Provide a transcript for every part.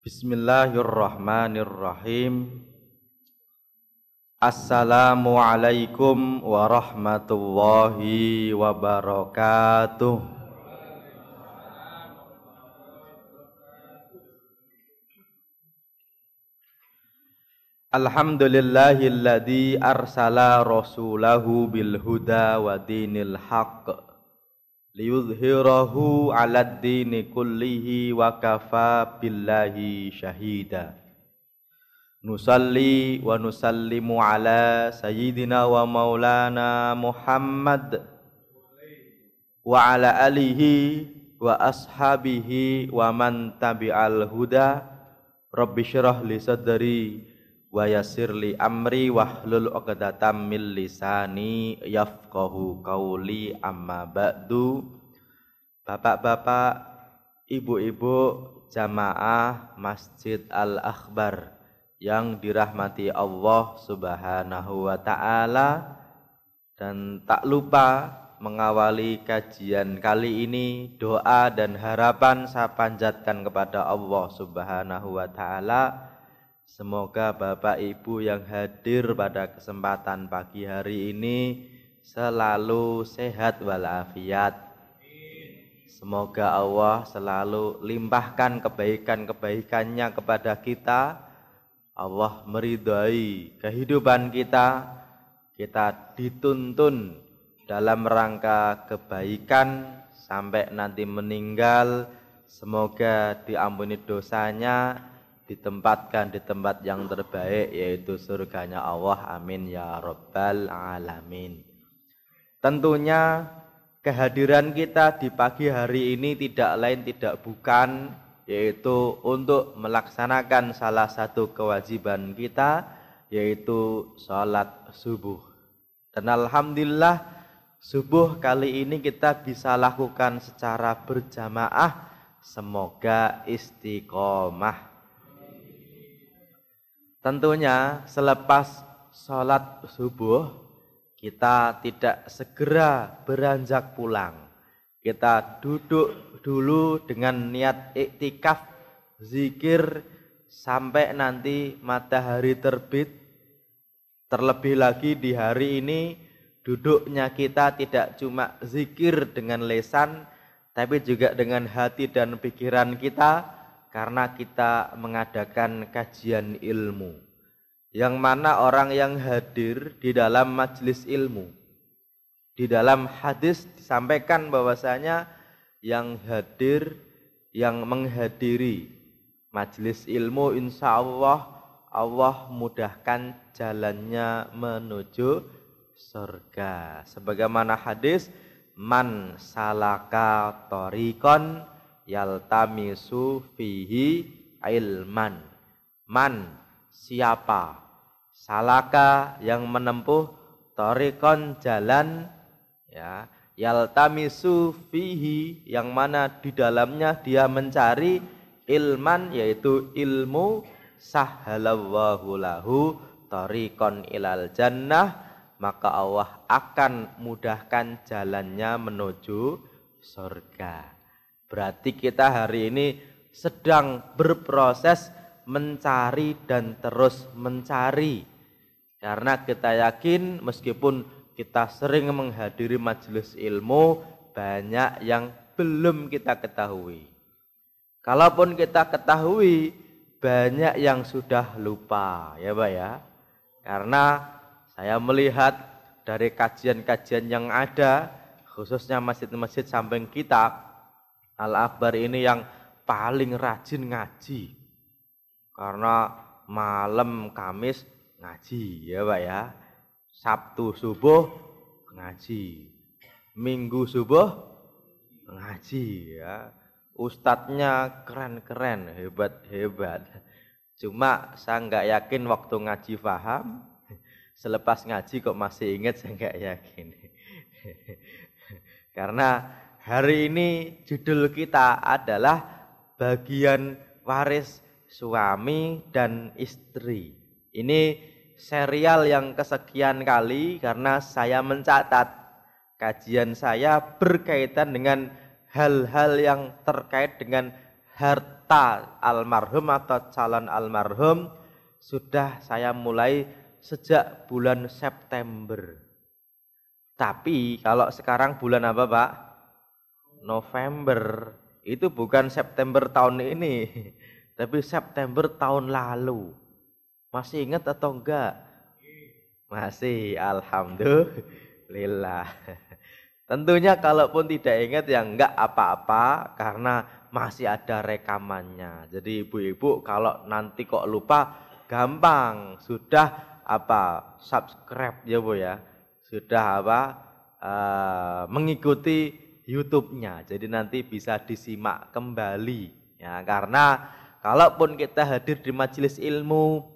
Bismillahirrahmanirrahim. Assalamualaikum warahmatullahi wabarakatuh. Alhamdulillahilladzi arsala rasulahu bil huda wa dinil haqq liyuzhirahu 'alad dini kullihi wa kafa billahi syahida nusalli wa nusallimu ala sayyidina wa maulana Muhammad wa ala alihi wa ashabihi wa man tabi'al huda rabbi syrah li sadri wa li amri wahlul 'uqdatam min lisani yafqahu qawli amma ba'du Bapak-bapak, ibu-ibu jamaah Masjid Al-Akhbar yang dirahmati Allah Subhanahu wa taala dan tak lupa mengawali kajian kali ini doa dan harapan saya panjatkan kepada Allah Subhanahu wa taala Semoga Bapak Ibu yang hadir pada kesempatan pagi hari ini selalu sehat walafiat. Semoga Allah selalu limpahkan kebaikan-kebaikannya kepada kita. Allah meridhai kehidupan kita. Kita dituntun dalam rangka kebaikan sampai nanti meninggal. Semoga diampuni dosanya, ditempatkan di tempat yang terbaik yaitu surganya Allah. Amin ya rabbal alamin. Tentunya kehadiran kita di pagi hari ini tidak lain tidak bukan yaitu untuk melaksanakan salah satu kewajiban kita yaitu sholat subuh. Dan alhamdulillah subuh kali ini kita bisa lakukan secara berjamaah. Semoga istiqomah. Tentunya selepas sholat subuh kita tidak segera beranjak pulang. Kita duduk dulu dengan niat iktikaf, zikir sampai nanti matahari terbit. Terlebih lagi di hari ini duduknya kita tidak cuma zikir dengan lesan tapi juga dengan hati dan pikiran kita karena kita mengadakan kajian ilmu yang mana orang yang hadir di dalam majelis ilmu di dalam hadis disampaikan bahwasanya yang hadir yang menghadiri majelis ilmu insya Allah Allah mudahkan jalannya menuju surga sebagaimana hadis man salaka torikon yaltamisu fihi ilman man siapa salaka yang menempuh torikon jalan ya yaltamisu fihi yang mana di dalamnya dia mencari ilman yaitu ilmu sahalallahu lahu torikon ilal jannah maka Allah akan mudahkan jalannya menuju surga. Berarti kita hari ini sedang berproses mencari dan terus mencari. Karena kita yakin meskipun kita sering menghadiri majelis ilmu, banyak yang belum kita ketahui. Kalaupun kita ketahui, banyak yang sudah lupa, ya Pak ya. Karena saya melihat dari kajian-kajian yang ada, khususnya masjid-masjid samping kita, Al-Akbar ini yang paling rajin ngaji. Karena malam Kamis ngaji ya Pak ya. Sabtu subuh ngaji. Minggu subuh ngaji ya. Ustadznya keren-keren, hebat-hebat. Cuma saya nggak yakin waktu ngaji paham, selepas ngaji kok masih ingat saya nggak yakin. Karena hari ini judul kita adalah bagian waris suami dan istri. Ini serial yang kesekian kali karena saya mencatat kajian saya berkaitan dengan hal-hal yang terkait dengan harta almarhum atau calon almarhum sudah saya mulai sejak bulan September. Tapi kalau sekarang bulan apa Pak? November itu bukan September tahun ini, tapi September tahun lalu. Masih ingat atau enggak? Masih, alhamdulillah. Tentunya kalaupun tidak ingat ya enggak apa-apa karena masih ada rekamannya. Jadi ibu-ibu kalau nanti kok lupa gampang sudah apa subscribe ya Bu ya. Sudah apa uh, mengikuti YouTube-nya. Jadi nanti bisa disimak kembali ya karena kalaupun kita hadir di majelis ilmu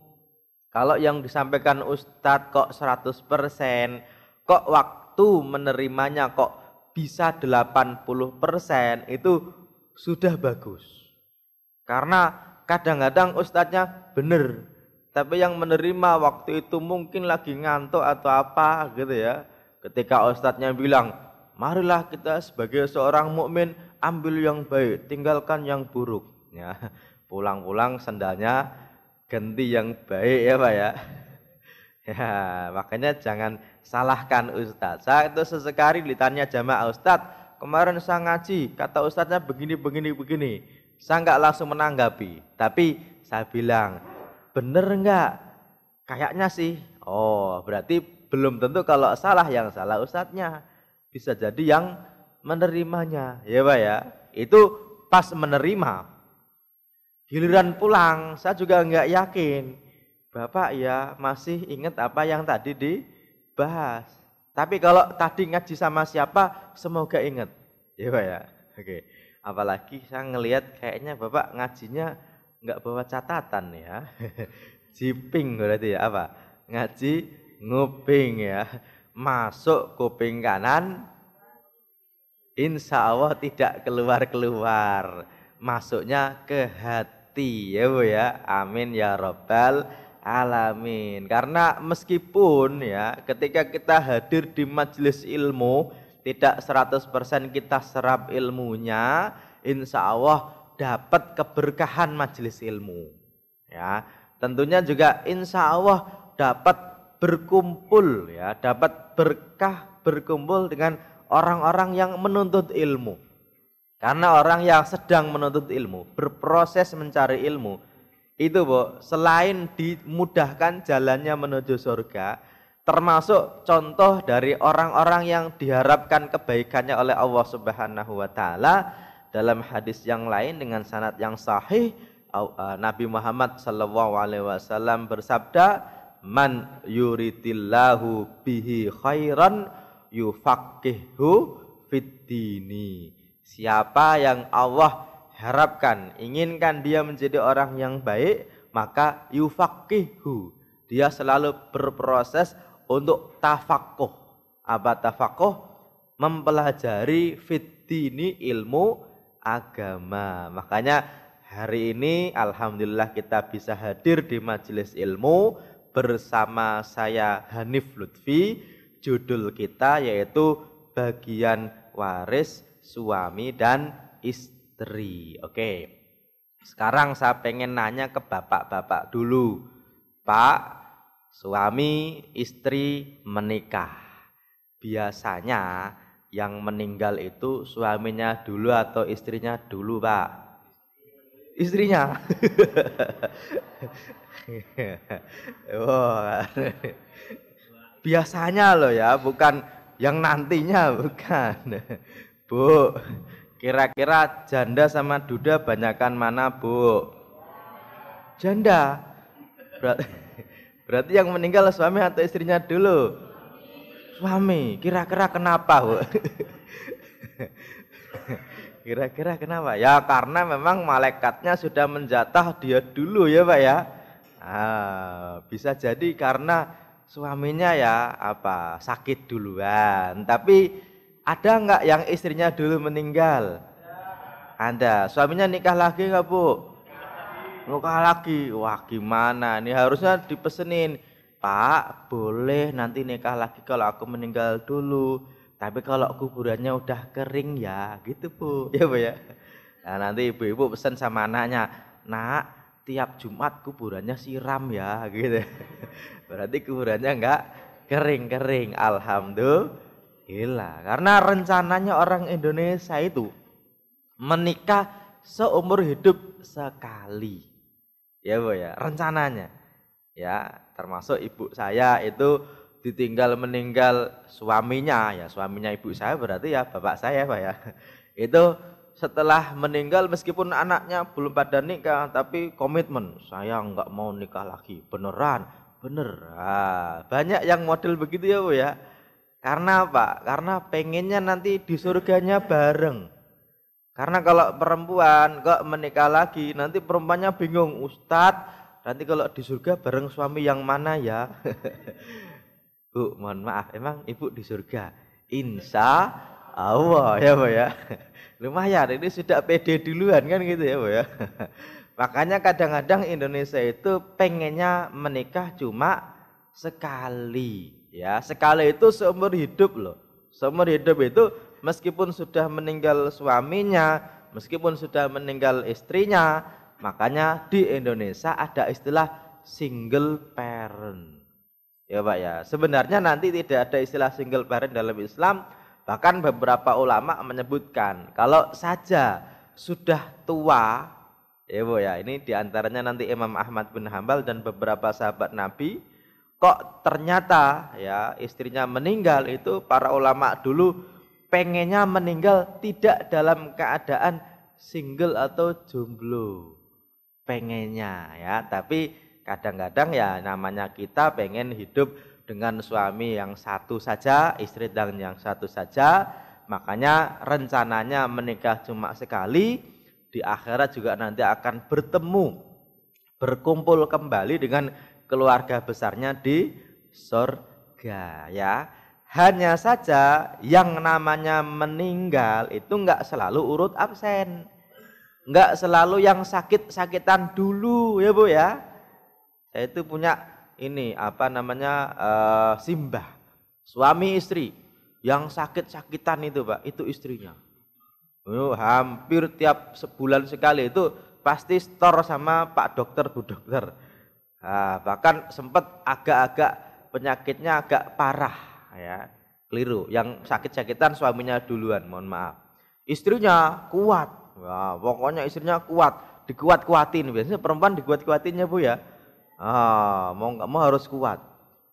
kalau yang disampaikan ustadz kok 100% kok waktu menerimanya kok bisa 80% itu sudah bagus. Karena kadang-kadang ustadznya benar, tapi yang menerima waktu itu mungkin lagi ngantuk atau apa gitu ya. Ketika ustadznya bilang, marilah kita sebagai seorang mukmin ambil yang baik, tinggalkan yang buruk. Ya, pulang-pulang sendalnya ganti yang baik ya Pak ya. Ya, makanya jangan salahkan Ustadz. Saya itu sesekali ditanya jamaah Ustadz, kemarin saya ngaji, kata Ustadznya begini, begini, begini. Saya nggak langsung menanggapi, tapi saya bilang, bener nggak? Kayaknya sih. Oh, berarti belum tentu kalau salah yang salah Ustadznya bisa jadi yang menerimanya, ya Pak ya. Itu pas menerima. Giliran pulang, saya juga nggak yakin. Bapak ya masih ingat apa yang tadi dibahas. Tapi kalau tadi ngaji sama siapa, semoga ingat. Ya Pak ya. Oke. Apalagi saya ngelihat kayaknya Bapak ngajinya nggak bawa catatan ya. Jiping berarti ya apa? Ngaji nguping ya masuk kuping kanan insya Allah tidak keluar-keluar masuknya ke hati ya Bu ya amin ya robbal alamin karena meskipun ya ketika kita hadir di majelis ilmu tidak 100% kita serap ilmunya insya Allah dapat keberkahan majelis ilmu ya tentunya juga insya Allah dapat berkumpul ya, dapat berkah berkumpul dengan orang-orang yang menuntut ilmu. Karena orang yang sedang menuntut ilmu, berproses mencari ilmu, itu Bu, selain dimudahkan jalannya menuju surga, termasuk contoh dari orang-orang yang diharapkan kebaikannya oleh Allah Subhanahu wa taala dalam hadis yang lain dengan sanad yang sahih eh, Nabi Muhammad sallallahu alaihi wasallam bersabda man yuritillahu bihi khairan yufaqihhu fiddini. Siapa yang Allah harapkan, inginkan dia menjadi orang yang baik, maka yufaqihhu. Dia selalu berproses untuk tafakuh. Apa tafakuh? Mempelajari fiddini ilmu agama. Makanya hari ini Alhamdulillah kita bisa hadir di majelis ilmu bersama saya Hanif Lutfi. Judul kita yaitu bagian waris suami dan istri. Oke. Sekarang saya pengen nanya ke bapak-bapak dulu. Pak, suami istri menikah. Biasanya yang meninggal itu suaminya dulu atau istrinya dulu, Pak? Istrinya. Iya. Biasanya loh ya, bukan yang nantinya bukan. Bu, kira-kira janda sama duda banyakan mana, Bu? Janda. Berarti, berarti yang meninggal suami atau istrinya dulu? Suami. Kira-kira kenapa, Bu? Kira-kira kenapa? Ya karena memang malaikatnya sudah menjatah dia dulu ya Pak ya. Ah, bisa jadi karena suaminya ya apa sakit duluan. Tapi ada nggak yang istrinya dulu meninggal? Ada. Suaminya nikah lagi nggak bu? Nikah lagi. Wah gimana? Ini harusnya dipesenin. Pak, boleh nanti nikah lagi kalau aku meninggal dulu. Tapi kalau kuburannya udah kering ya, gitu bu. Ya bu ya. Nah, nanti ibu-ibu pesan sama anaknya, nak tiap Jumat kuburannya siram ya gitu. Berarti kuburannya enggak kering-kering. Alhamdulillah. Karena rencananya orang Indonesia itu menikah seumur hidup sekali. Ya, Bu ya, rencananya. Ya, termasuk ibu saya itu ditinggal meninggal suaminya ya suaminya ibu saya berarti ya bapak saya Pak ya itu setelah meninggal meskipun anaknya belum pada nikah tapi komitmen saya nggak mau nikah lagi beneran bener banyak yang model begitu ya bu ya karena apa karena pengennya nanti di surganya bareng karena kalau perempuan nggak menikah lagi nanti perempuannya bingung ustadz nanti kalau di surga bareng suami yang mana ya bu mohon maaf emang ibu di surga insya Allah ya bu ya. Lumayan ini sudah PD duluan kan gitu ya bu ya. Makanya kadang-kadang Indonesia itu pengennya menikah cuma sekali ya. Sekali itu seumur hidup loh. Seumur hidup itu meskipun sudah meninggal suaminya, meskipun sudah meninggal istrinya, makanya di Indonesia ada istilah single parent. Ya Pak ya. Sebenarnya nanti tidak ada istilah single parent dalam Islam, Bahkan beberapa ulama menyebutkan kalau saja sudah tua, ya bu ya, ini diantaranya nanti Imam Ahmad bin Hambal dan beberapa sahabat Nabi, kok ternyata ya istrinya meninggal itu para ulama dulu pengennya meninggal tidak dalam keadaan single atau jomblo pengennya ya tapi kadang-kadang ya namanya kita pengen hidup dengan suami yang satu saja, istri dan yang satu saja. Makanya rencananya menikah cuma sekali, di akhirat juga nanti akan bertemu, berkumpul kembali dengan keluarga besarnya di surga ya. Hanya saja yang namanya meninggal itu enggak selalu urut absen. Enggak selalu yang sakit-sakitan dulu ya Bu ya. Saya itu punya ini apa namanya uh, simbah suami istri yang sakit-sakitan itu pak itu istrinya oh, hampir tiap sebulan sekali itu pasti store sama pak dokter bu dokter nah, bahkan sempat agak-agak penyakitnya agak parah ya keliru yang sakit-sakitan suaminya duluan mohon maaf istrinya kuat Wah, pokoknya istrinya kuat dikuat-kuatin biasanya perempuan dikuat-kuatinnya bu ya Ah, mau nggak mau harus kuat.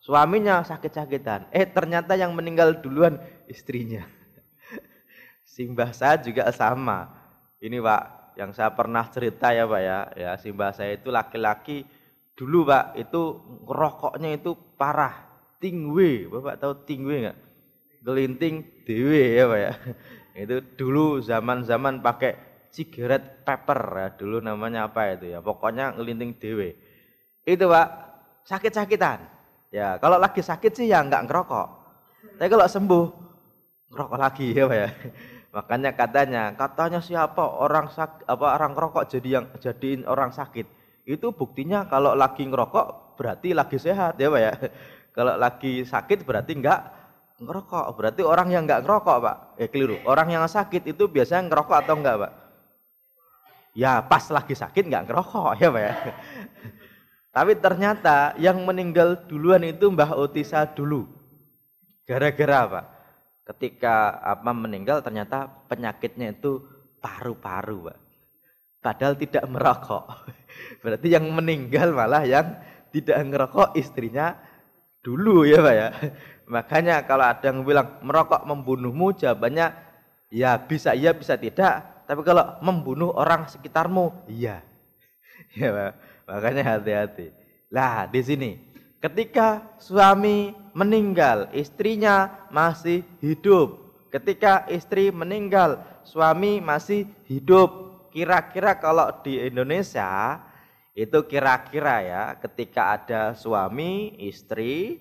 Suaminya sakit-sakitan. Eh ternyata yang meninggal duluan istrinya. Simbah saya juga sama. Ini Pak, yang saya pernah cerita ya Pak ya. Ya simbah saya itu laki-laki dulu Pak itu rokoknya itu parah. Tingwe, Bapak tahu tingwe nggak? Gelinting dewe ya Pak ya. Itu dulu zaman-zaman pakai cigarette paper ya. Dulu namanya apa itu ya. Pokoknya gelinting dewe itu pak sakit-sakitan ya kalau lagi sakit sih ya nggak ngerokok tapi kalau sembuh ngerokok lagi ya pak ya makanya katanya katanya siapa orang sak apa orang ngerokok jadi yang jadiin orang sakit itu buktinya kalau lagi ngerokok berarti lagi sehat ya pak ya kalau lagi sakit berarti nggak ngerokok berarti orang yang nggak ngerokok pak ya eh, keliru orang yang sakit itu biasanya ngerokok atau enggak pak ya pas lagi sakit nggak ngerokok ya pak ya tapi ternyata yang meninggal duluan itu Mbah Otisa dulu. Gara-gara apa? Ketika apa meninggal ternyata penyakitnya itu paru-paru, Pak. Padahal tidak merokok. Berarti yang meninggal malah yang tidak ngerokok istrinya dulu ya Pak ya. Makanya kalau ada yang bilang merokok membunuhmu jawabannya ya bisa iya bisa tidak. Tapi kalau membunuh orang sekitarmu iya. Ya Pak. Makanya hati-hati. Lah, di sini ketika suami meninggal, istrinya masih hidup. Ketika istri meninggal, suami masih hidup. Kira-kira kalau di Indonesia itu kira-kira ya, ketika ada suami, istri,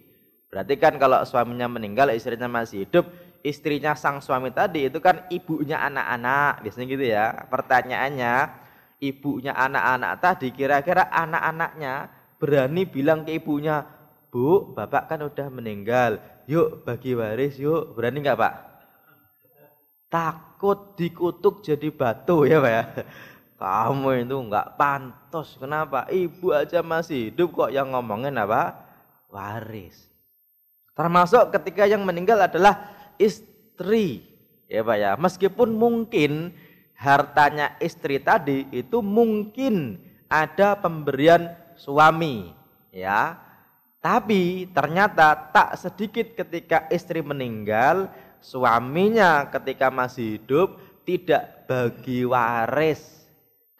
berarti kan kalau suaminya meninggal, istrinya masih hidup, istrinya sang suami tadi itu kan ibunya anak-anak, biasanya gitu ya. Pertanyaannya, ibunya anak-anak tadi kira-kira anak-anaknya berani bilang ke ibunya, "Bu, bapak kan udah meninggal. Yuk bagi waris yuk." Berani nggak, Pak? Takut dikutuk jadi batu ya, Pak ya. Kamu itu nggak pantas. Kenapa? Ibu aja masih hidup kok yang ngomongin apa? Waris. Termasuk ketika yang meninggal adalah istri. Ya Pak ya. Meskipun mungkin hartanya istri tadi itu mungkin ada pemberian suami ya tapi ternyata tak sedikit ketika istri meninggal suaminya ketika masih hidup tidak bagi waris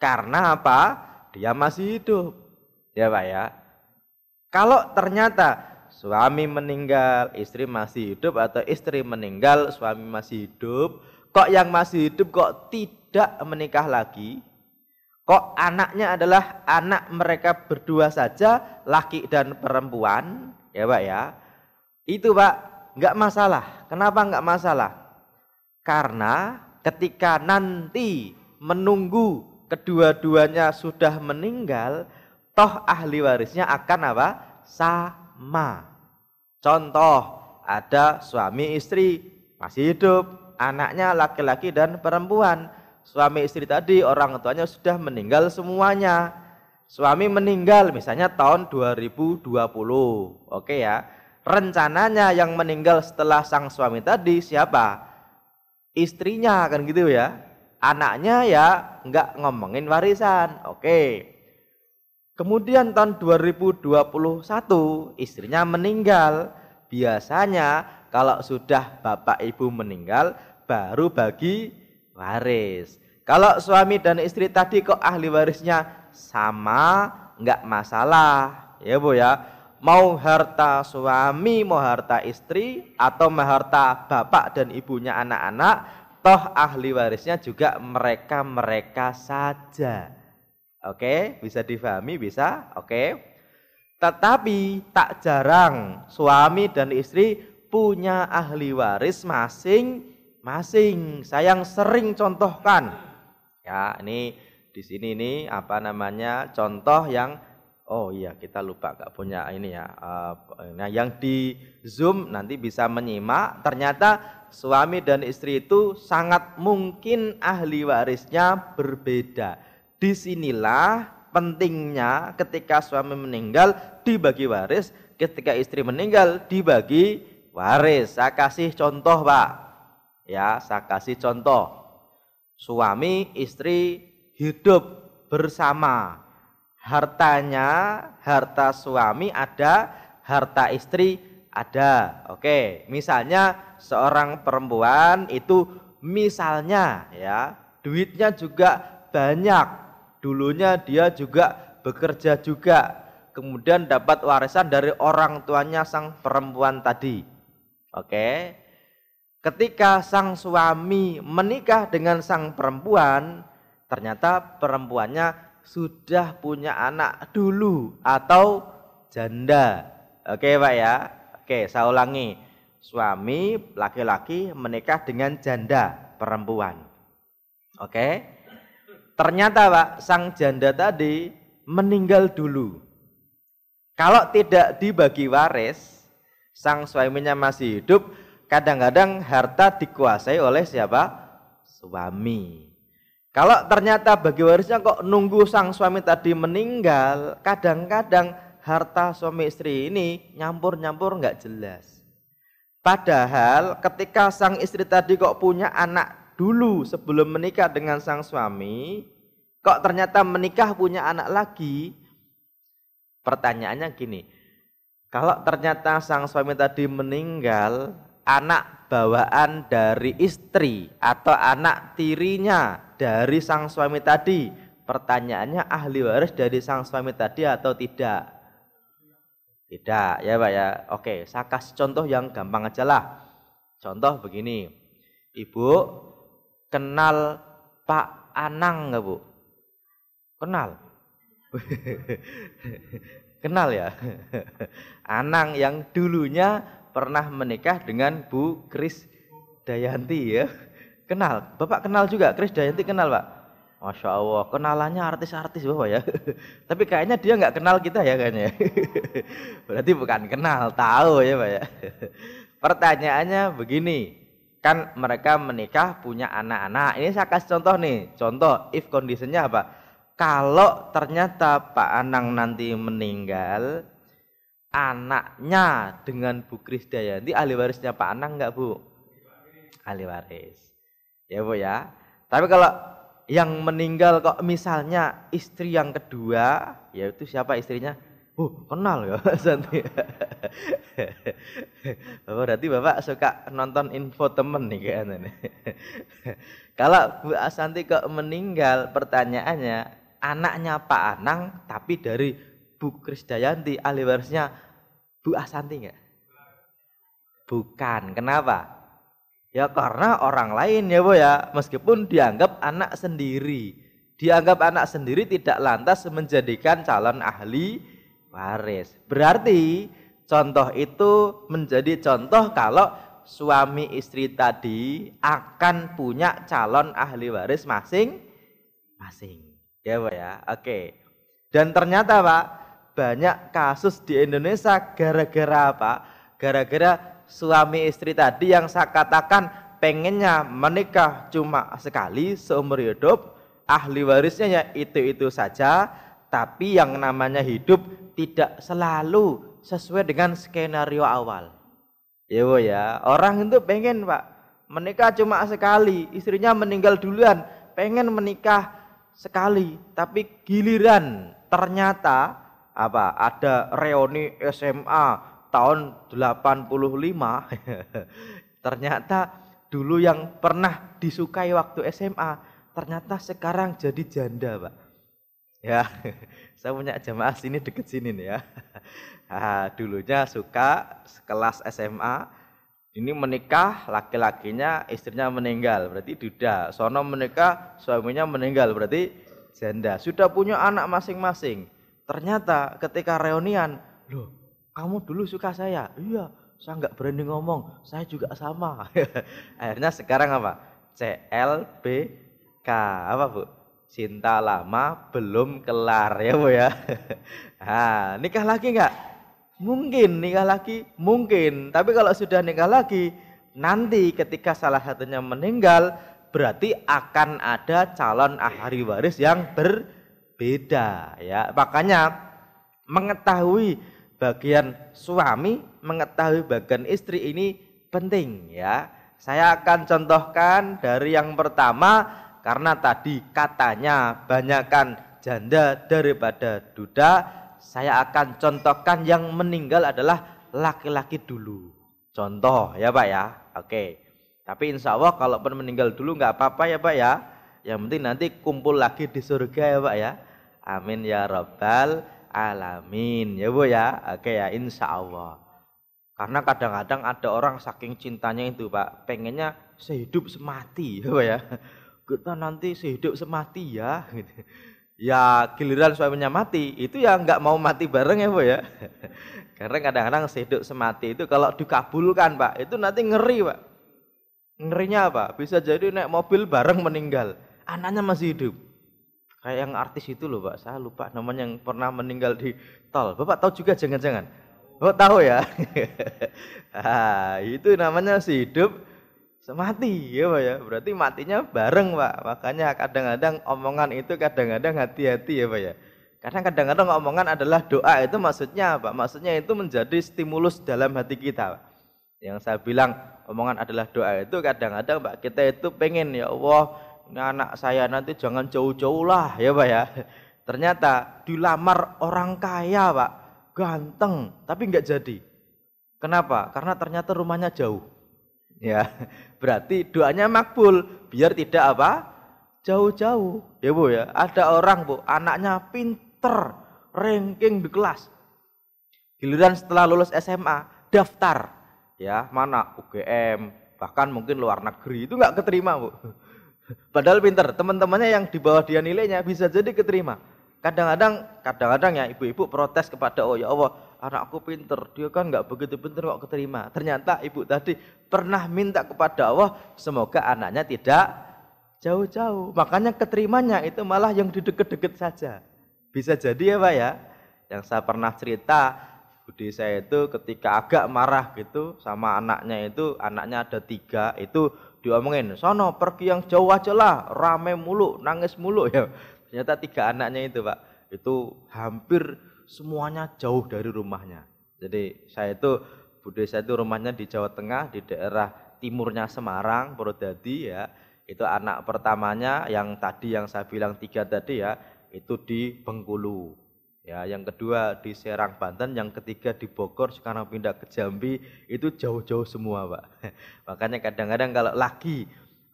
karena apa dia masih hidup ya pak ya kalau ternyata suami meninggal, istri masih hidup atau istri meninggal, suami masih hidup, kok yang masih hidup kok tidak tidak menikah lagi, kok anaknya adalah anak mereka berdua saja, laki dan perempuan, ya Pak ya. Itu Pak, nggak masalah. Kenapa nggak masalah? Karena ketika nanti menunggu kedua-duanya sudah meninggal, toh ahli warisnya akan apa? Sama. Contoh, ada suami istri masih hidup, anaknya laki-laki dan perempuan suami istri tadi orang tuanya sudah meninggal semuanya. Suami meninggal misalnya tahun 2020. Oke ya. Rencananya yang meninggal setelah sang suami tadi siapa? Istrinya kan gitu ya. Anaknya ya nggak ngomongin warisan. Oke. Kemudian tahun 2021 istrinya meninggal. Biasanya kalau sudah bapak ibu meninggal baru bagi waris. Kalau suami dan istri tadi kok ahli warisnya sama, nggak masalah, ya bu ya. Mau harta suami, mau harta istri, atau mau harta bapak dan ibunya anak-anak, toh ahli warisnya juga mereka-mereka saja. Oke, bisa difahami, bisa. Oke. Tetapi tak jarang suami dan istri punya ahli waris masing masing masing. Sayang sering contohkan. Ya, ini di sini ini apa namanya? contoh yang oh iya kita lupa gak punya ini ya. Eh, nah, yang di Zoom nanti bisa menyimak ternyata suami dan istri itu sangat mungkin ahli warisnya berbeda. Disinilah pentingnya ketika suami meninggal dibagi waris, ketika istri meninggal dibagi waris. Saya kasih contoh, Pak. Ya, saya kasih contoh. Suami istri hidup bersama. Hartanya, harta suami ada, harta istri ada. Oke, misalnya seorang perempuan itu misalnya ya, duitnya juga banyak. Dulunya dia juga bekerja juga, kemudian dapat warisan dari orang tuanya sang perempuan tadi. Oke, ketika sang suami menikah dengan sang perempuan, ternyata perempuannya sudah punya anak dulu atau janda. Oke, Pak ya. Oke, saya ulangi. Suami laki-laki menikah dengan janda perempuan. Oke. Ternyata, Pak, sang janda tadi meninggal dulu. Kalau tidak dibagi waris, sang suaminya masih hidup, Kadang-kadang harta dikuasai oleh siapa? Suami. Kalau ternyata bagi warisnya kok nunggu sang suami tadi meninggal, kadang-kadang harta suami istri ini nyampur-nyampur nggak jelas. Padahal ketika sang istri tadi kok punya anak dulu sebelum menikah dengan sang suami, kok ternyata menikah punya anak lagi. Pertanyaannya gini, kalau ternyata sang suami tadi meninggal, anak bawaan dari istri atau anak tirinya dari sang suami tadi? Pertanyaannya ahli waris dari sang suami tadi atau tidak? Tidak, ya Pak ya. Oke, saya kasih contoh yang gampang aja lah. Contoh begini. Ibu kenal Pak Anang nggak Bu? Kenal. kenal ya. Anang yang dulunya pernah menikah dengan Bu Kris Dayanti ya. Kenal, Bapak kenal juga Kris Dayanti kenal Pak. Masya Allah, kenalannya artis-artis Bapak ya. Tapi kayaknya dia nggak kenal kita ya kayaknya. Berarti bukan kenal, tahu ya Pak ya. Pertanyaannya begini, kan mereka menikah punya anak-anak. Ini saya kasih contoh nih, contoh if conditionnya apa? Kalau ternyata Pak Anang nanti meninggal, anaknya dengan Bu Krisdayanti ahli warisnya Pak Anang enggak Bu? Ahli waris. Ya Bu ya. Tapi kalau yang meninggal kok misalnya istri yang kedua, yaitu siapa istrinya? Oh, kenal ya Santi. Bapak berarti Bapak suka nonton info temen nih kayaknya nih. Kalau Bu Asanti kok meninggal, pertanyaannya anaknya Pak Anang tapi dari Bu Krisdayanti ahli warisnya Bu Asanti enggak? Bukan. Kenapa? Ya karena orang lain ya Bu ya, meskipun dianggap anak sendiri. Dianggap anak sendiri tidak lantas menjadikan calon ahli waris. Berarti contoh itu menjadi contoh kalau suami istri tadi akan punya calon ahli waris masing-masing. Ya Bu ya. Oke. Dan ternyata Pak, banyak kasus di Indonesia gara-gara apa? Gara-gara suami istri tadi yang saya katakan pengennya menikah cuma sekali seumur hidup, ahli warisnya ya itu-itu saja, tapi yang namanya hidup tidak selalu sesuai dengan skenario awal. Ya, ya. Orang itu pengen, Pak, menikah cuma sekali, istrinya meninggal duluan, pengen menikah sekali, tapi giliran ternyata apa ada reuni SMA tahun 85 ternyata dulu yang pernah disukai waktu SMA ternyata sekarang jadi janda pak ya saya punya jamaah sini deket sini nih ya nah, dulunya suka sekelas SMA ini menikah laki-lakinya istrinya meninggal berarti duda sono menikah suaminya meninggal berarti janda sudah punya anak masing-masing Ternyata ketika reunian, loh kamu dulu suka saya. Iya, saya nggak berani ngomong, saya juga sama. Akhirnya sekarang apa? CLBK apa bu? Cinta lama belum kelar ya bu ya. nah, nikah lagi nggak? Mungkin nikah lagi, mungkin. Tapi kalau sudah nikah lagi, nanti ketika salah satunya meninggal, berarti akan ada calon ahli waris yang ber beda ya. Makanya mengetahui bagian suami, mengetahui bagian istri ini penting ya. Saya akan contohkan dari yang pertama karena tadi katanya banyakkan janda daripada duda, saya akan contohkan yang meninggal adalah laki-laki dulu. Contoh ya Pak ya. Oke. Tapi insya Allah kalaupun meninggal dulu nggak apa-apa ya Pak ya. Yang penting nanti kumpul lagi di surga ya Pak ya. Amin ya Rabbal Alamin. Ya Bu ya. Oke ya, insya Allah. Karena kadang-kadang ada orang saking cintanya itu Pak, pengennya sehidup semati, ya Bu ya. Kita nanti sehidup semati ya. Gitu. Ya giliran suaminya mati, itu ya nggak mau mati bareng ya Bu ya. Karena kadang-kadang sehidup semati itu kalau dikabulkan Pak, itu nanti ngeri Pak. Ngerinya apa? Bisa jadi naik mobil bareng meninggal, anaknya masih hidup kayak yang artis itu loh pak saya lupa namanya yang pernah meninggal di tol bapak tahu juga jangan-jangan bapak tahu ya ah, itu namanya si hidup semati ya pak ya berarti matinya bareng pak makanya kadang-kadang omongan itu kadang-kadang hati-hati ya pak ya karena kadang-kadang omongan adalah doa itu maksudnya apa maksudnya itu menjadi stimulus dalam hati kita pak. yang saya bilang omongan adalah doa itu kadang-kadang pak kita itu pengen ya Allah anak saya nanti jangan jauh-jauh lah ya Pak ya. Ternyata dilamar orang kaya Pak, ganteng tapi nggak jadi. Kenapa? Karena ternyata rumahnya jauh. Ya, berarti doanya makbul biar tidak apa? Jauh-jauh. Ya Bu ya, ada orang Bu, anaknya pinter, ranking di kelas. Giliran setelah lulus SMA, daftar. Ya, mana UGM, bahkan mungkin luar negeri itu nggak keterima Bu. Padahal pinter, teman-temannya yang di bawah dia nilainya bisa jadi keterima. Kadang-kadang, kadang-kadang ya ibu-ibu protes kepada oh ya Allah, anakku pinter, dia kan nggak begitu pinter kok keterima. Ternyata ibu tadi pernah minta kepada Allah semoga anaknya tidak jauh-jauh. Makanya keterimanya itu malah yang di deket-deket saja. Bisa jadi ya Pak ya. Yang saya pernah cerita, budi saya itu ketika agak marah gitu sama anaknya itu, anaknya ada tiga, itu diomongin sono pergi yang jauh aja lah rame mulu nangis mulu ya ternyata tiga anaknya itu pak itu hampir semuanya jauh dari rumahnya jadi saya itu budaya saya itu rumahnya di Jawa Tengah di daerah timurnya Semarang Purwodadi ya itu anak pertamanya yang tadi yang saya bilang tiga tadi ya itu di Bengkulu Ya, yang kedua di Serang Banten, yang ketiga di Bogor, sekarang pindah ke Jambi, itu jauh-jauh semua, Pak. Makanya kadang-kadang kalau lagi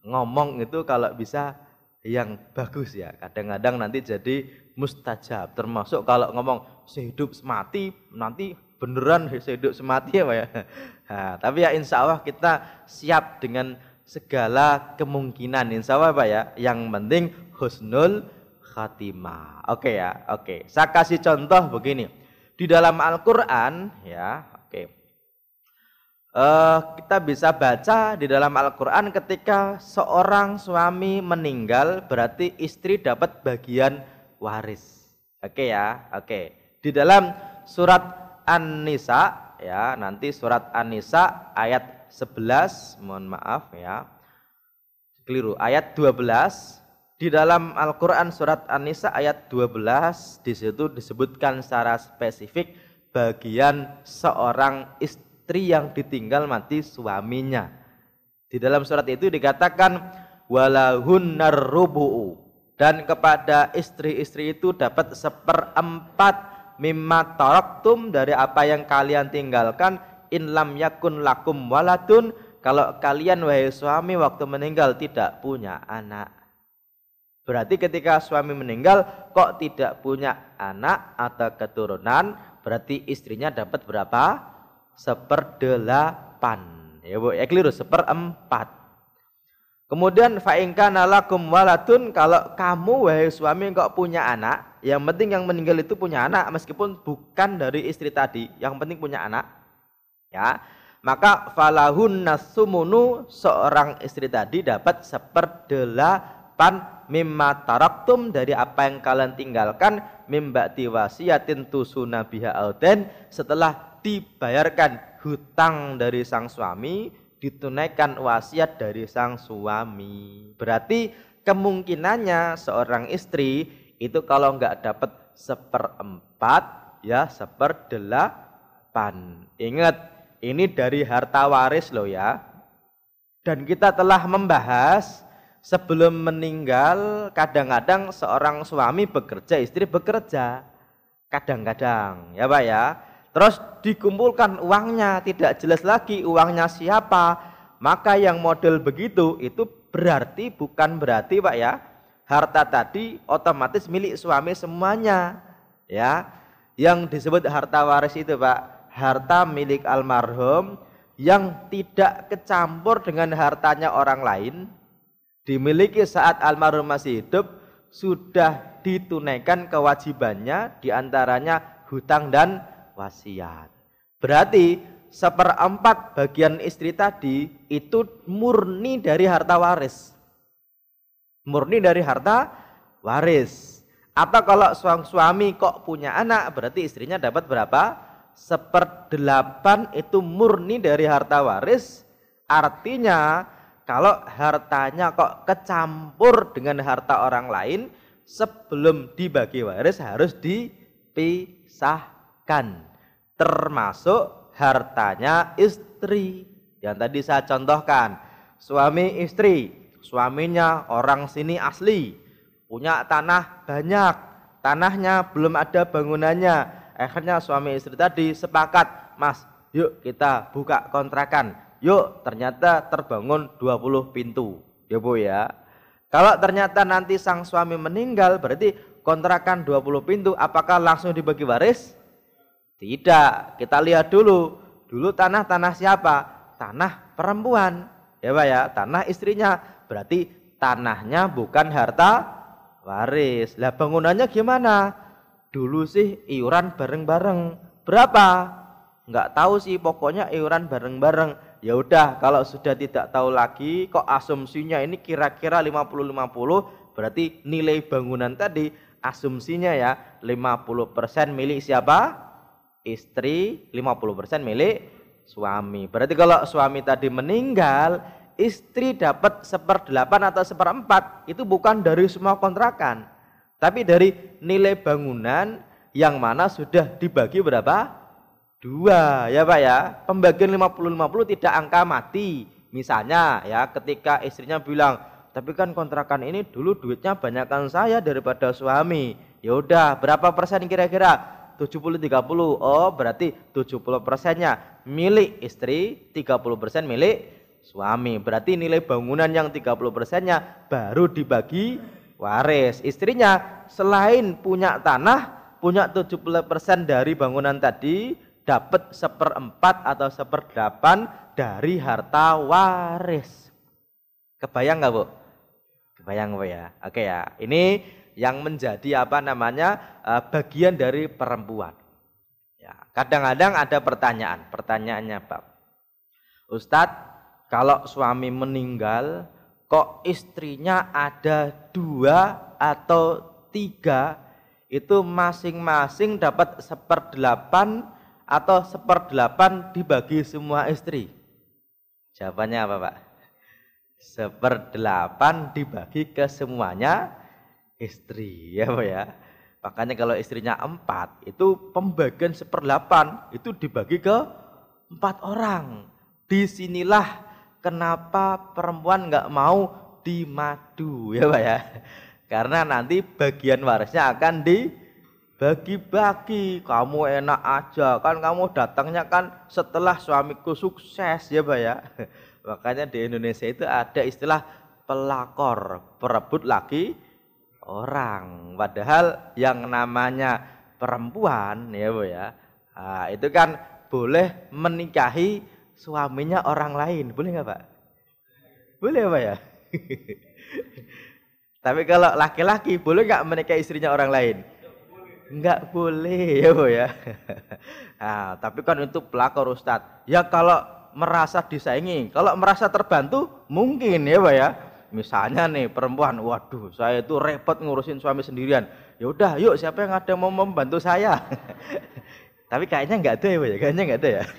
ngomong itu kalau bisa yang bagus ya. Kadang-kadang nanti jadi mustajab, termasuk kalau ngomong sehidup semati, nanti beneran sehidup semati ya, Pak ya. Nah, tapi ya insya Allah kita siap dengan segala kemungkinan, insya Allah Pak ya. Yang penting husnul khatimah. Oke okay ya, oke. Okay. Saya kasih contoh begini. Di dalam Al-Qur'an ya, oke. Okay. Uh, eh, kita bisa baca di dalam Al-Qur'an ketika seorang suami meninggal berarti istri dapat bagian waris. Oke okay ya, oke. Okay. Di dalam surat An-Nisa ya, nanti surat An-Nisa ayat 11, mohon maaf ya. Keliru, ayat 12 di dalam Al-Quran surat An-Nisa ayat 12 di situ disebutkan secara spesifik bagian seorang istri yang ditinggal mati suaminya. Di dalam surat itu dikatakan walahunnar rubu'u dan kepada istri-istri itu dapat seperempat mimma taraktum dari apa yang kalian tinggalkan in lam yakun lakum waladun kalau kalian wahai suami waktu meninggal tidak punya anak Berarti ketika suami meninggal kok tidak punya anak atau keturunan, berarti istrinya dapat berapa? Seperdelapan. Ya bu, ya keliru, seperempat. Kemudian fa'inka nalakum waladun kalau kamu wahai suami kok punya anak, yang penting yang meninggal itu punya anak meskipun bukan dari istri tadi, yang penting punya anak. Ya. Maka falahun nasumunu seorang istri tadi dapat seperdelapan harapan mimma taraktum dari apa yang kalian tinggalkan mimba tiwasiyatin tusuna biha alden setelah dibayarkan hutang dari sang suami ditunaikan wasiat dari sang suami berarti kemungkinannya seorang istri itu kalau nggak dapat seperempat ya seperdelapan ingat ini dari harta waris loh ya dan kita telah membahas sebelum meninggal kadang-kadang seorang suami bekerja, istri bekerja. Kadang-kadang, ya Pak ya. Terus dikumpulkan uangnya, tidak jelas lagi uangnya siapa. Maka yang model begitu itu berarti bukan berarti Pak ya. Harta tadi otomatis milik suami semuanya. Ya. Yang disebut harta waris itu Pak, harta milik almarhum yang tidak kecampur dengan hartanya orang lain dimiliki saat almarhum masih hidup sudah ditunaikan kewajibannya diantaranya hutang dan wasiat. Berarti seperempat bagian istri tadi itu murni dari harta waris. Murni dari harta waris. Atau kalau suami kok punya anak berarti istrinya dapat berapa? Seperdelapan itu murni dari harta waris. Artinya kalau hartanya kok kecampur dengan harta orang lain sebelum dibagi waris harus dipisahkan termasuk hartanya istri yang tadi saya contohkan suami istri suaminya orang sini asli punya tanah banyak tanahnya belum ada bangunannya akhirnya suami istri tadi sepakat mas yuk kita buka kontrakan yuk ternyata terbangun 20 pintu. Ya Bu ya. Kalau ternyata nanti sang suami meninggal berarti kontrakan 20 pintu apakah langsung dibagi waris? Tidak. Kita lihat dulu. Dulu tanah-tanah siapa? Tanah perempuan. Ya Pak ya, tanah istrinya. Berarti tanahnya bukan harta waris. Lah bangunannya gimana? Dulu sih iuran bareng-bareng. Berapa? Enggak tahu sih, pokoknya iuran bareng-bareng ya udah kalau sudah tidak tahu lagi kok asumsinya ini kira-kira 50-50 berarti nilai bangunan tadi asumsinya ya 50% milik siapa? Istri, 50% milik suami. Berarti kalau suami tadi meninggal, istri dapat seperdelapan atau seperempat itu bukan dari semua kontrakan, tapi dari nilai bangunan yang mana sudah dibagi berapa? dua ya Pak ya. Pembagian 50-50 tidak angka mati. Misalnya ya ketika istrinya bilang, tapi kan kontrakan ini dulu duitnya banyakkan saya daripada suami. Ya udah, berapa persen kira-kira? 70 30. Oh, berarti 70 persennya milik istri, 30 persen milik suami. Berarti nilai bangunan yang 30 persennya baru dibagi waris. Istrinya selain punya tanah, punya 70 persen dari bangunan tadi, dapat seperempat atau seperdelapan dari harta waris. Kebayang nggak bu? Kebayang bu ya. Oke ya. Ini yang menjadi apa namanya eh, bagian dari perempuan. Ya. Kadang-kadang ada pertanyaan. Pertanyaannya pak, Ustadz, kalau suami meninggal, kok istrinya ada dua atau tiga itu masing-masing dapat seperdelapan atau seperdelapan dibagi semua istri? Jawabannya apa Pak? Seperdelapan dibagi ke semuanya istri ya Pak ya. Makanya kalau istrinya empat itu pembagian seperdelapan itu dibagi ke empat orang. Disinilah kenapa perempuan nggak mau dimadu ya Pak ya. Karena nanti bagian warisnya akan di bagi-bagi kamu enak aja kan kamu datangnya kan setelah suamiku sukses ya pak ya makanya di Indonesia itu ada istilah pelakor perebut lagi orang padahal yang namanya perempuan ya bu ya nah, itu kan boleh menikahi suaminya orang lain boleh nggak pak boleh pak ya tapi kalau laki-laki boleh nggak menikahi istrinya orang lain Enggak boleh ya, Bu ya. nah, tapi kan itu pelakor Ustaz. Ya kalau merasa disaingi, kalau merasa terbantu mungkin ya, Bu ya. Misalnya nih perempuan, waduh saya itu repot ngurusin suami sendirian. Ya udah, yuk siapa yang ada mau membantu saya? Tapi kayaknya nggak ada ya, Bu ya. Kayaknya nggak ada ya.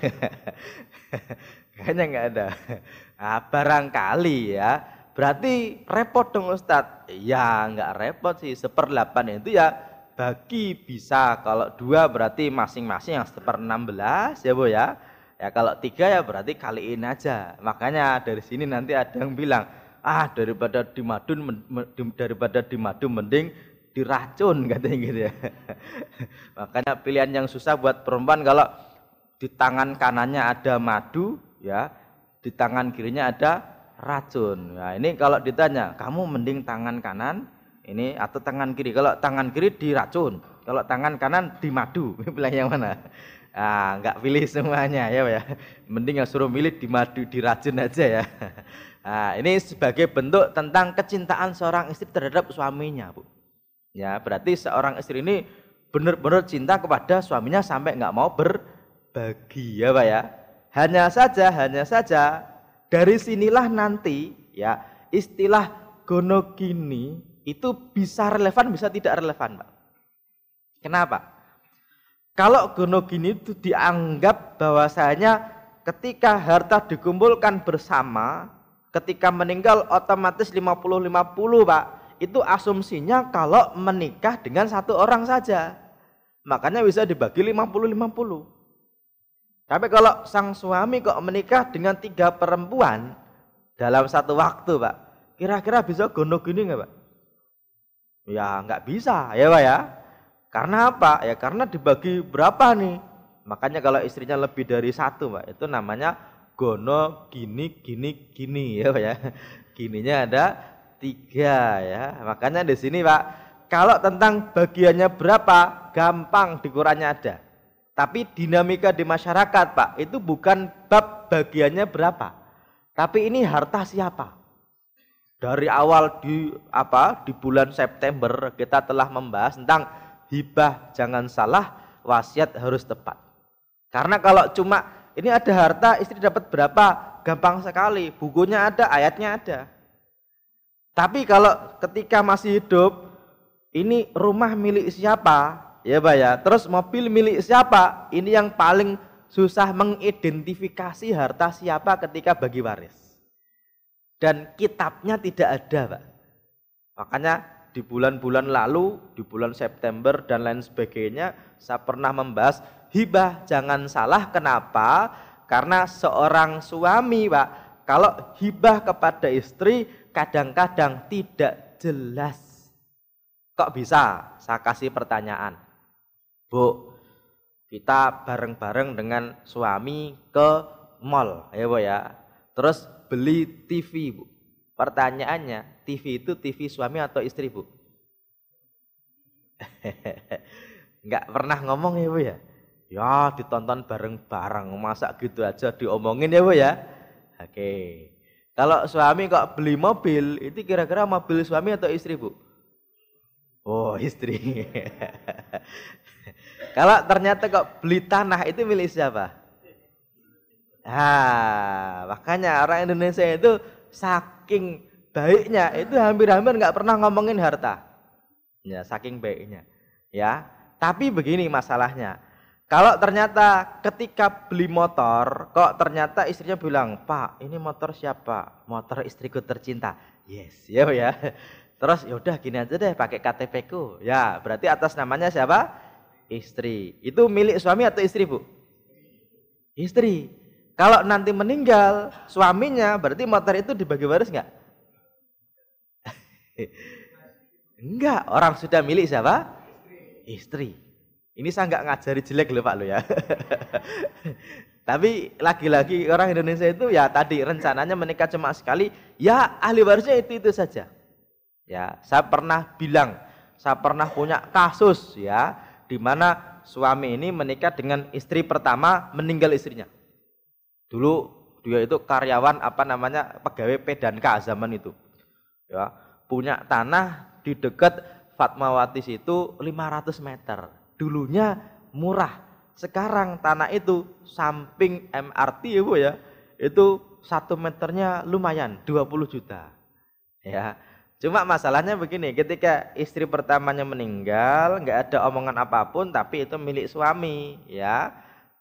kayaknya nggak ada. Nah, barangkali ya. Berarti repot dong Ustadz. Ya nggak repot sih. Seperlapan itu ya bagi bisa kalau dua berarti masing-masing yang seper 16 ya bu ya ya kalau tiga ya berarti kaliin aja makanya dari sini nanti ada yang bilang ah daripada di Madun daripada di Madun mending diracun katanya gitu ya makanya pilihan yang susah buat perempuan kalau di tangan kanannya ada madu ya di tangan kirinya ada racun nah ini kalau ditanya kamu mending tangan kanan ini atau tangan kiri kalau tangan kiri diracun kalau tangan kanan dimadu pilih yang mana ah nggak pilih semuanya ya ya mending yang suruh milih dimadu diracun aja ya nah, ini sebagai bentuk tentang kecintaan seorang istri terhadap suaminya bu ya berarti seorang istri ini benar-benar cinta kepada suaminya sampai nggak mau berbagi ya pak ya hanya saja hanya saja dari sinilah nanti ya istilah gonogini itu bisa relevan, bisa tidak relevan, Pak. Kenapa? Kalau gonogini itu dianggap bahwasanya ketika harta dikumpulkan bersama, ketika meninggal otomatis 50-50, Pak. Itu asumsinya kalau menikah dengan satu orang saja. Makanya bisa dibagi 50-50. Tapi kalau sang suami kok menikah dengan tiga perempuan dalam satu waktu, Pak, kira-kira bisa gonogini gini nggak, Pak? Ya nggak bisa ya Pak ya. Karena apa? Ya karena dibagi berapa nih? Makanya kalau istrinya lebih dari satu Pak itu namanya gono gini gini gini ya Pak ya. Gininya ada tiga ya. Makanya di sini Pak kalau tentang bagiannya berapa gampang dikurangnya ada. Tapi dinamika di masyarakat Pak itu bukan bab bagiannya berapa. Tapi ini harta siapa? dari awal di apa di bulan September kita telah membahas tentang hibah jangan salah wasiat harus tepat karena kalau cuma ini ada harta istri dapat berapa gampang sekali bukunya ada ayatnya ada tapi kalau ketika masih hidup ini rumah milik siapa ya pak ya terus mobil milik siapa ini yang paling susah mengidentifikasi harta siapa ketika bagi waris dan kitabnya tidak ada, Pak. Makanya di bulan-bulan lalu, di bulan September dan lain sebagainya, saya pernah membahas hibah. Jangan salah kenapa? Karena seorang suami, Pak, kalau hibah kepada istri kadang-kadang tidak jelas. Kok bisa? Saya kasih pertanyaan. Bu, kita bareng-bareng dengan suami ke mall, ya Bu ya. Terus beli TV, Bu. Pertanyaannya, TV itu TV suami atau istri, Bu? Enggak pernah ngomong ya, Bu ya? Ya, ditonton bareng-bareng, masa gitu aja diomongin ya, Bu ya? Oke. Kalau suami kok beli mobil, itu kira-kira mobil suami atau istri, Bu? Oh, istri. Kalau ternyata kok beli tanah itu milik siapa? Nah, makanya orang Indonesia itu saking baiknya itu hampir-hampir nggak pernah ngomongin harta. Ya, saking baiknya. Ya, tapi begini masalahnya. Kalau ternyata ketika beli motor, kok ternyata istrinya bilang, "Pak, ini motor siapa? Motor istriku tercinta." Yes, ya ya. Terus yaudah gini aja deh pakai KTP ku. Ya, berarti atas namanya siapa? Istri. Itu milik suami atau istri, Bu? Istri. Kalau nanti meninggal suaminya, berarti motor itu dibagi waris enggak? Enggak, orang sudah milik siapa? Istri. Ini saya nggak ngajari jelek loh Pak lo ya. Tapi lagi-lagi orang Indonesia itu ya tadi rencananya menikah cuma sekali, ya ahli warisnya itu-itu saja. Ya, saya pernah bilang, saya pernah punya kasus ya, di mana suami ini menikah dengan istri pertama meninggal istrinya. Dulu dia itu karyawan apa namanya pegawai K zaman itu. Ya, punya tanah di dekat Fatmawati situ 500 meter. Dulunya murah. Sekarang tanah itu samping MRT ya Bu ya. Itu satu meternya lumayan 20 juta. Ya. Cuma masalahnya begini, ketika istri pertamanya meninggal, nggak ada omongan apapun, tapi itu milik suami, ya.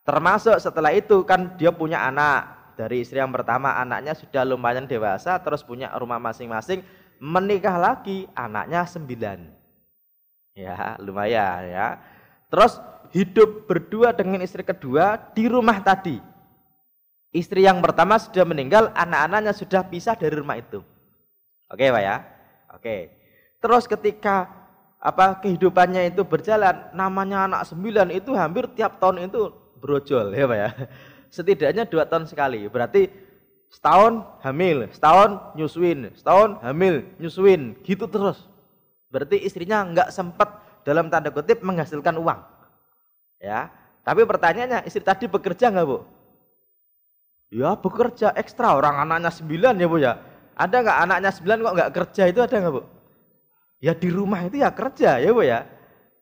Termasuk setelah itu kan dia punya anak dari istri yang pertama, anaknya sudah lumayan dewasa, terus punya rumah masing-masing, menikah lagi, anaknya sembilan. Ya, lumayan ya. Terus hidup berdua dengan istri kedua di rumah tadi. Istri yang pertama sudah meninggal, anak-anaknya sudah pisah dari rumah itu. Oke, Pak ya. Oke. Terus ketika apa kehidupannya itu berjalan namanya anak sembilan itu hampir tiap tahun itu brojol ya Pak ya. Setidaknya dua tahun sekali. Berarti setahun hamil, setahun nyusuin, setahun hamil, nyusuin, gitu terus. Berarti istrinya nggak sempat dalam tanda kutip menghasilkan uang. Ya, tapi pertanyaannya istri tadi bekerja nggak bu? Ya bekerja ekstra orang anaknya sembilan ya bu ya. Ada nggak anaknya sembilan kok nggak kerja itu ada nggak bu? Ya di rumah itu ya kerja ya bu ya.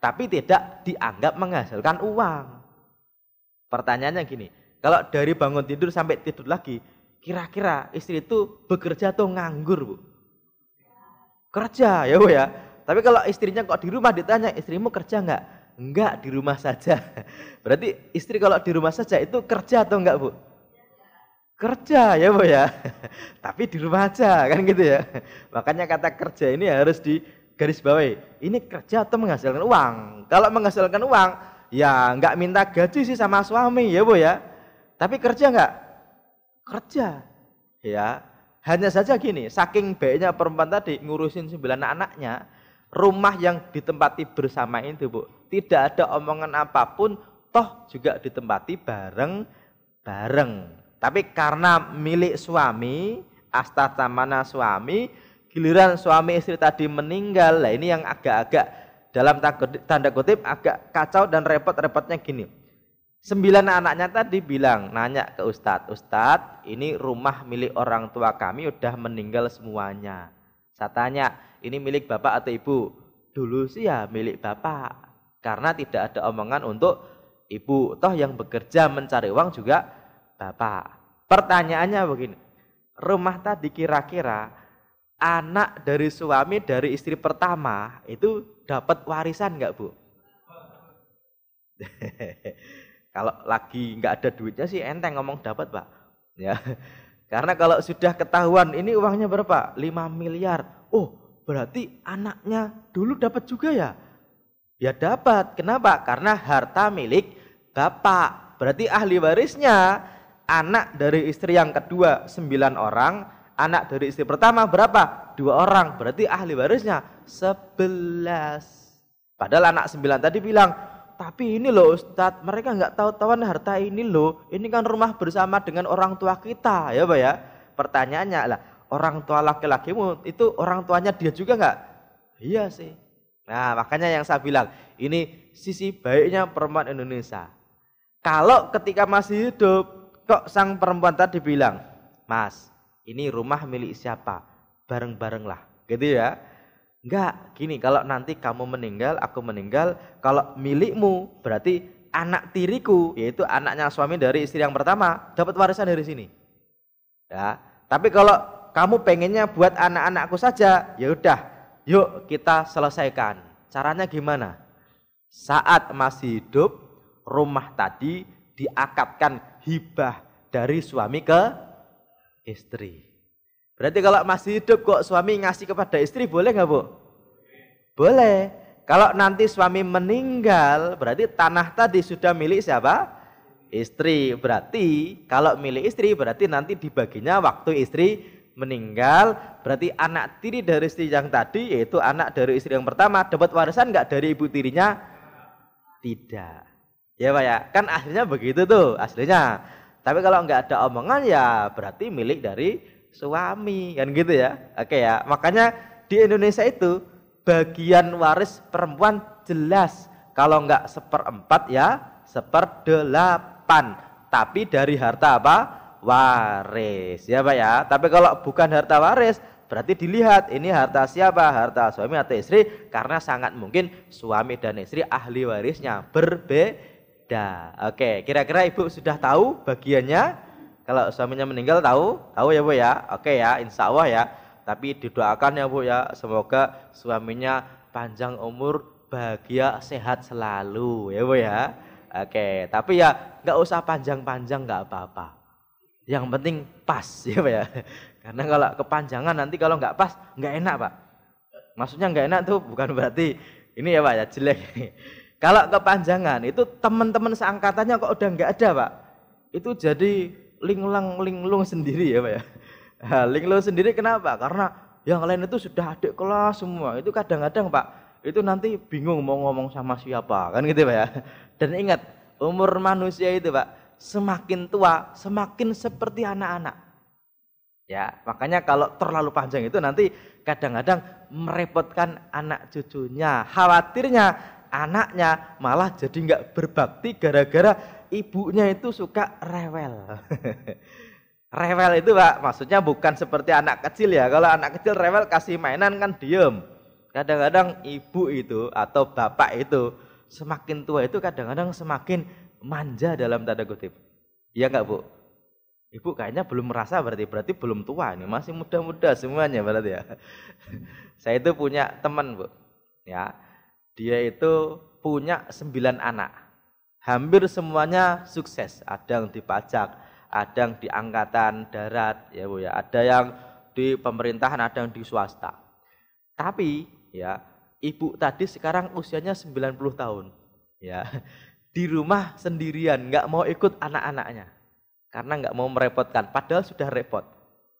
Tapi tidak dianggap menghasilkan uang. Pertanyaannya gini, kalau dari bangun tidur sampai tidur lagi, kira-kira istri itu bekerja atau nganggur, Bu? Kerja ya, Bu ya. Tapi kalau istrinya kok di rumah ditanya, istrimu kerja enggak? Enggak, di rumah saja. Berarti istri kalau di rumah saja itu kerja atau enggak, Bu? kerja ya bu ya tapi di rumah aja kan gitu ya makanya kata kerja ini harus di garis bawahi ini kerja atau menghasilkan uang kalau menghasilkan uang Ya nggak minta gaji sih sama suami ya bu ya. Tapi kerja nggak? Kerja. Ya. Hanya saja gini, saking baiknya perempuan tadi ngurusin sembilan anaknya rumah yang ditempati bersama itu bu, tidak ada omongan apapun, toh juga ditempati bareng bareng. Tapi karena milik suami, astata mana suami, giliran suami istri tadi meninggal, lah ini yang agak-agak dalam tanda kutip agak kacau dan repot-repotnya gini. Sembilan anaknya tadi bilang, nanya ke Ustadz, Ustadz ini rumah milik orang tua kami udah meninggal semuanya. Saya tanya, ini milik bapak atau ibu? Dulu sih ya milik bapak, karena tidak ada omongan untuk ibu. Toh yang bekerja mencari uang juga bapak. Pertanyaannya begini, rumah tadi kira-kira anak dari suami dari istri pertama itu dapat warisan nggak bu? kalau lagi nggak ada duitnya sih enteng ngomong dapat pak. Ya, karena kalau sudah ketahuan ini uangnya berapa? 5 miliar. Oh, berarti anaknya dulu dapat juga ya? Ya dapat. Kenapa? Karena harta milik bapak. Berarti ahli warisnya anak dari istri yang kedua 9 orang, anak dari istri pertama berapa? Dua orang. Berarti ahli warisnya sebelas. Padahal anak sembilan tadi bilang, tapi ini loh Ustadz, mereka nggak tahu tawan harta ini loh. Ini kan rumah bersama dengan orang tua kita, ya Pak ya. Pertanyaannya lah, orang tua laki-lakimu itu orang tuanya dia juga nggak? Iya sih. Nah makanya yang saya bilang, ini sisi baiknya perempuan Indonesia. Kalau ketika masih hidup, kok sang perempuan tadi bilang, Mas, ini rumah milik siapa? bareng bareng lah, Gitu ya. Enggak, gini kalau nanti kamu meninggal, aku meninggal, kalau milikmu berarti anak tiriku, yaitu anaknya suami dari istri yang pertama, dapat warisan dari sini. Ya, tapi kalau kamu pengennya buat anak-anakku saja, ya udah, yuk kita selesaikan. Caranya gimana? Saat masih hidup, rumah tadi diakapkan hibah dari suami ke istri. Berarti kalau masih hidup kok suami ngasih kepada istri boleh nggak bu? Boleh. Kalau nanti suami meninggal berarti tanah tadi sudah milik siapa? Istri. Berarti kalau milik istri berarti nanti dibaginya waktu istri meninggal. Berarti anak tiri dari istri yang tadi yaitu anak dari istri yang pertama dapat warisan nggak dari ibu tirinya? Tidak. Ya Pak ya, kan aslinya begitu tuh aslinya. Tapi kalau nggak ada omongan ya berarti milik dari suami kan gitu ya. Oke ya. Makanya di Indonesia itu bagian waris perempuan jelas. Kalau nggak seperempat ya seperdelapan. Tapi dari harta apa? Waris ya Pak ya. Tapi kalau bukan harta waris Berarti dilihat ini harta siapa? Harta suami atau istri karena sangat mungkin suami dan istri ahli warisnya berbeda beda. Oke, kira-kira ibu sudah tahu bagiannya? Kalau suaminya meninggal tahu? Tahu ya bu ya? Oke ya, insya Allah ya. Tapi didoakan ya bu ya, semoga suaminya panjang umur, bahagia, sehat selalu ya bu ya. Oke, tapi ya nggak usah panjang-panjang nggak apa-apa. Yang penting pas ya bu ya. Karena kalau kepanjangan nanti kalau nggak pas nggak enak pak. Maksudnya nggak enak tuh bukan berarti ini ya pak ya jelek. Kalau kepanjangan itu teman-teman seangkatannya kok udah nggak ada pak. Itu jadi linglang linglung sendiri ya pak ya. Nah, linglung sendiri kenapa? Karena yang lain itu sudah adik kelas semua. Itu kadang-kadang pak itu nanti bingung mau ngomong sama siapa kan gitu pak ya. Dan ingat umur manusia itu pak semakin tua semakin seperti anak-anak. Ya, makanya kalau terlalu panjang itu nanti kadang-kadang merepotkan anak cucunya. Khawatirnya anaknya malah jadi nggak berbakti gara-gara ibunya itu suka rewel. rewel itu pak maksudnya bukan seperti anak kecil ya. Kalau anak kecil rewel kasih mainan kan diem. Kadang-kadang ibu itu atau bapak itu semakin tua itu kadang-kadang semakin manja dalam tanda kutip. Iya nggak bu? Ibu kayaknya belum merasa berarti berarti belum tua ini masih muda-muda semuanya berarti ya. Saya itu punya teman bu, ya dia itu punya sembilan anak. Hampir semuanya sukses. Ada yang dipajak, ada yang di angkatan darat, ya bu ya. Ada yang di pemerintahan, ada yang di swasta. Tapi ya ibu tadi sekarang usianya 90 tahun. Ya di rumah sendirian, nggak mau ikut anak-anaknya karena nggak mau merepotkan. Padahal sudah repot.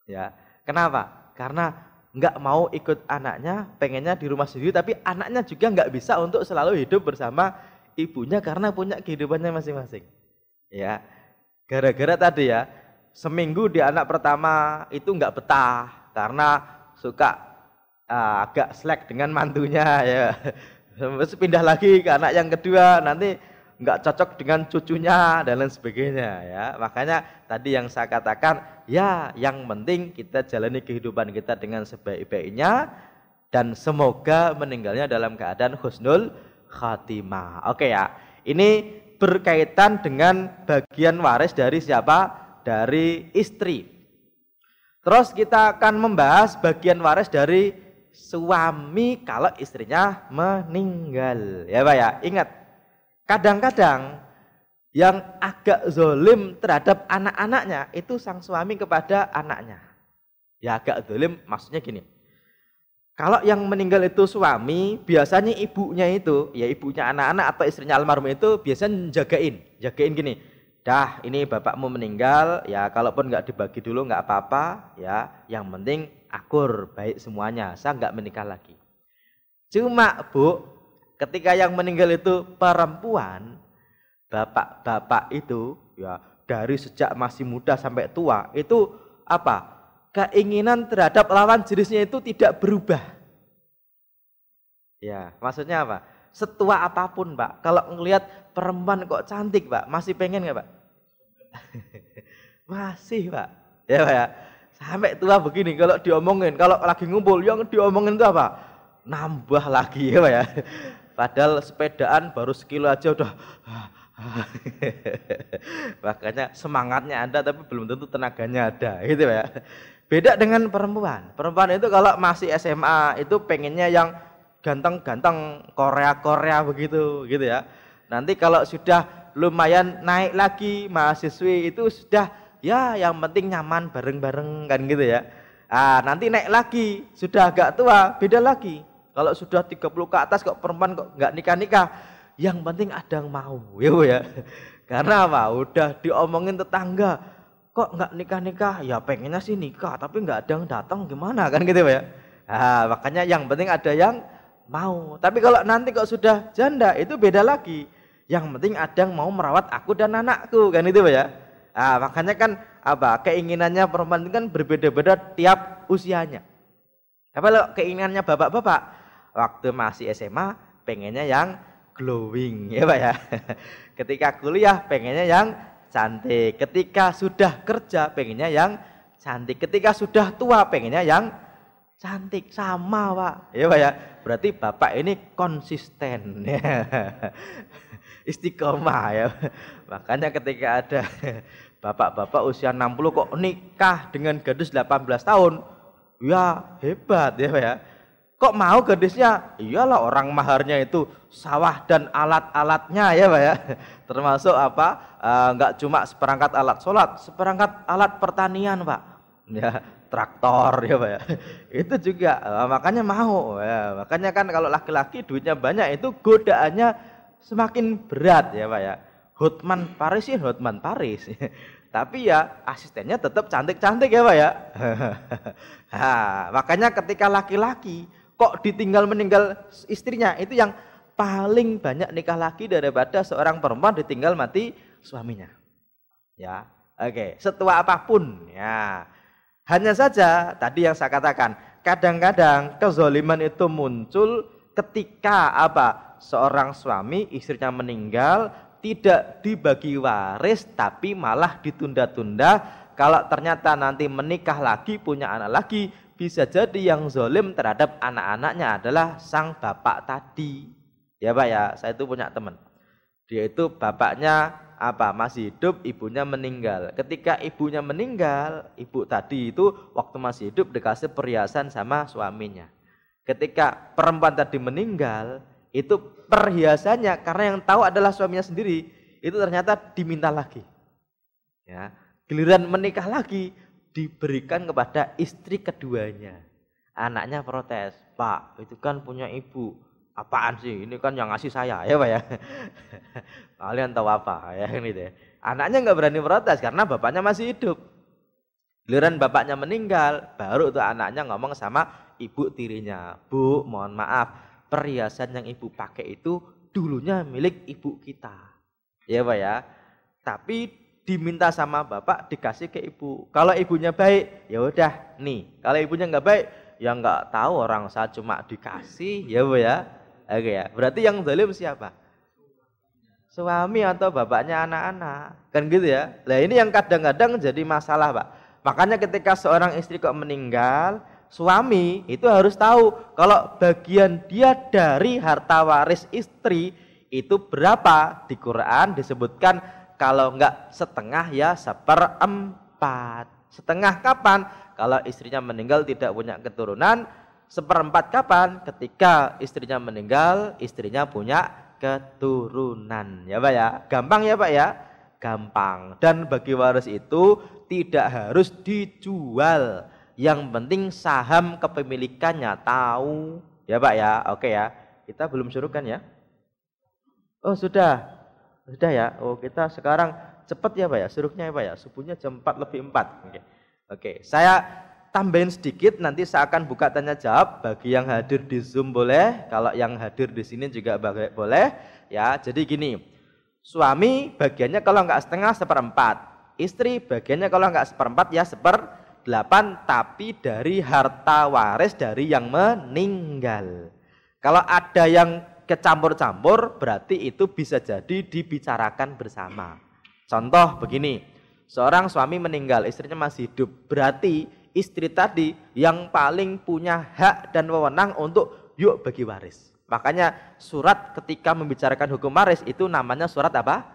Ya kenapa? Karena nggak mau ikut anaknya, pengennya di rumah sendiri, tapi anaknya juga nggak bisa untuk selalu hidup bersama ibunya karena punya kehidupannya masing-masing. Ya, gara-gara tadi ya, seminggu di anak pertama itu nggak betah karena suka uh, agak slack dengan mantunya ya. Terus pindah lagi ke anak yang kedua, nanti nggak cocok dengan cucunya dan lain sebagainya ya. Makanya tadi yang saya katakan, ya yang penting kita jalani kehidupan kita dengan sebaik-baiknya dan semoga meninggalnya dalam keadaan husnul khatimah. Oke ya. Ini berkaitan dengan bagian waris dari siapa? Dari istri. Terus kita akan membahas bagian waris dari suami kalau istrinya meninggal. Ya Pak ya, ingat Kadang-kadang yang agak zolim terhadap anak-anaknya itu sang suami kepada anaknya. Ya agak zolim maksudnya gini. Kalau yang meninggal itu suami, biasanya ibunya itu, ya ibunya anak-anak atau istrinya almarhum itu biasanya jagain, jagain gini. Dah, ini bapakmu meninggal, ya kalaupun nggak dibagi dulu nggak apa-apa, ya yang penting akur, baik semuanya, saya nggak menikah lagi. Cuma bu, ketika yang meninggal itu perempuan, bapak-bapak itu ya dari sejak masih muda sampai tua itu apa? Keinginan terhadap lawan jenisnya itu tidak berubah. Ya, maksudnya apa? Setua apapun, Pak. Kalau ngelihat perempuan kok cantik, Pak, masih pengen nggak, Pak? masih, Pak. Ya, Pak ya. Sampai tua begini kalau diomongin, kalau lagi ngumpul yang diomongin itu apa? Nambah lagi ya, Pak ya. Padahal sepedaan baru sekilo aja udah makanya semangatnya ada tapi belum tentu tenaganya ada gitu ya. Beda dengan perempuan. Perempuan itu kalau masih SMA itu pengennya yang ganteng-ganteng Korea-Korea begitu gitu ya. Nanti kalau sudah lumayan naik lagi mahasiswi itu sudah ya yang penting nyaman bareng-bareng kan gitu ya. Ah, nanti naik lagi, sudah agak tua, beda lagi. Kalau sudah 30 ke atas kok perempuan kok nggak nikah-nikah, yang penting ada yang mau, ya Bu ya. Karena apa? Udah diomongin tetangga, kok nggak nikah-nikah? Ya pengennya sih nikah, tapi nggak ada yang datang gimana kan gitu ya. Nah, makanya yang penting ada yang mau. Tapi kalau nanti kok sudah janda itu beda lagi. Yang penting ada yang mau merawat aku dan anakku kan gitu ya. Nah, makanya kan apa keinginannya perempuan itu kan berbeda-beda tiap usianya. Apa lo keinginannya bapak-bapak? waktu masih SMA pengennya yang glowing ya Pak ya. Ketika kuliah pengennya yang cantik. Ketika sudah kerja pengennya yang cantik. Ketika sudah tua pengennya yang cantik sama Pak. Ya Pak ya. Berarti Bapak ini konsisten. ya Istiqomah ya. Makanya ketika ada bapak-bapak usia 60 kok nikah dengan gadis 18 tahun. Ya hebat ya Pak ya Kok mau gadisnya? Iyalah orang maharnya itu sawah dan alat-alatnya ya Pak ya. Termasuk apa? Enggak eh, cuma seperangkat alat sholat, seperangkat alat pertanian Pak. Ya, traktor ya Pak ya. Itu juga eh, makanya mau. Ya, makanya kan kalau laki-laki duitnya banyak itu godaannya semakin berat ya Pak ya. Hotman Paris ya, Hotman Paris. Tapi ya asistennya tetap cantik-cantik ya Pak ya. Ha, nah, makanya ketika laki-laki kok ditinggal meninggal istrinya itu yang paling banyak nikah lagi daripada seorang perempuan ditinggal mati suaminya. Ya, oke. Okay. Setua apapun, ya. Hanya saja tadi yang saya katakan, kadang-kadang kezoliman itu muncul ketika apa? Seorang suami istrinya meninggal tidak dibagi waris tapi malah ditunda-tunda kalau ternyata nanti menikah lagi punya anak lagi bisa jadi yang zolim terhadap anak-anaknya adalah sang bapak tadi. Ya Pak ya, saya itu punya teman. Dia itu bapaknya apa masih hidup, ibunya meninggal. Ketika ibunya meninggal, ibu tadi itu waktu masih hidup dikasih perhiasan sama suaminya. Ketika perempuan tadi meninggal, itu perhiasannya karena yang tahu adalah suaminya sendiri, itu ternyata diminta lagi. Ya, giliran menikah lagi, diberikan kepada istri keduanya. Anaknya protes, Pak, itu kan punya ibu. Apaan sih? Ini kan yang ngasih saya, ya Pak ya. Kalian tahu apa ya ini deh. Anaknya nggak berani protes karena bapaknya masih hidup. Giliran bapaknya meninggal, baru tuh anaknya ngomong sama ibu tirinya, Bu, mohon maaf, perhiasan yang ibu pakai itu dulunya milik ibu kita. Ya Pak ya. Tapi diminta sama bapak dikasih ke ibu. Kalau ibunya baik, ya udah nih. Kalau ibunya nggak baik, ya nggak tahu orang saya cuma dikasih, ya bu ya. Oke ya. Berarti yang zalim siapa? Suami atau bapaknya anak-anak, kan gitu ya. Nah ini yang kadang-kadang jadi masalah pak. Makanya ketika seorang istri kok meninggal, suami itu harus tahu kalau bagian dia dari harta waris istri itu berapa di Quran disebutkan kalau enggak setengah ya seperempat. Setengah kapan? Kalau istrinya meninggal tidak punya keturunan, seperempat kapan? Ketika istrinya meninggal, istrinya punya keturunan. Ya Pak ya, gampang ya Pak ya? Gampang. Dan bagi waris itu tidak harus dijual. Yang penting saham kepemilikannya tahu. Ya Pak ya, oke ya. Kita belum suruh ya? Oh sudah, sudah ya. Oh, kita sekarang cepat ya, Pak ya. Suruhnya ya, Pak ya. Subuhnya jam 4 lebih 4. Oke. Okay. Oke, okay. saya tambahin sedikit nanti saya akan buka tanya jawab bagi yang hadir di Zoom boleh, kalau yang hadir di sini juga boleh. Ya, jadi gini. Suami bagiannya kalau nggak setengah seperempat, istri bagiannya kalau nggak seperempat ya seperdelapan tapi dari harta waris dari yang meninggal. Kalau ada yang kecampur-campur berarti itu bisa jadi dibicarakan bersama. Contoh begini, seorang suami meninggal, istrinya masih hidup, berarti istri tadi yang paling punya hak dan wewenang untuk yuk bagi waris. Makanya surat ketika membicarakan hukum waris itu namanya surat apa?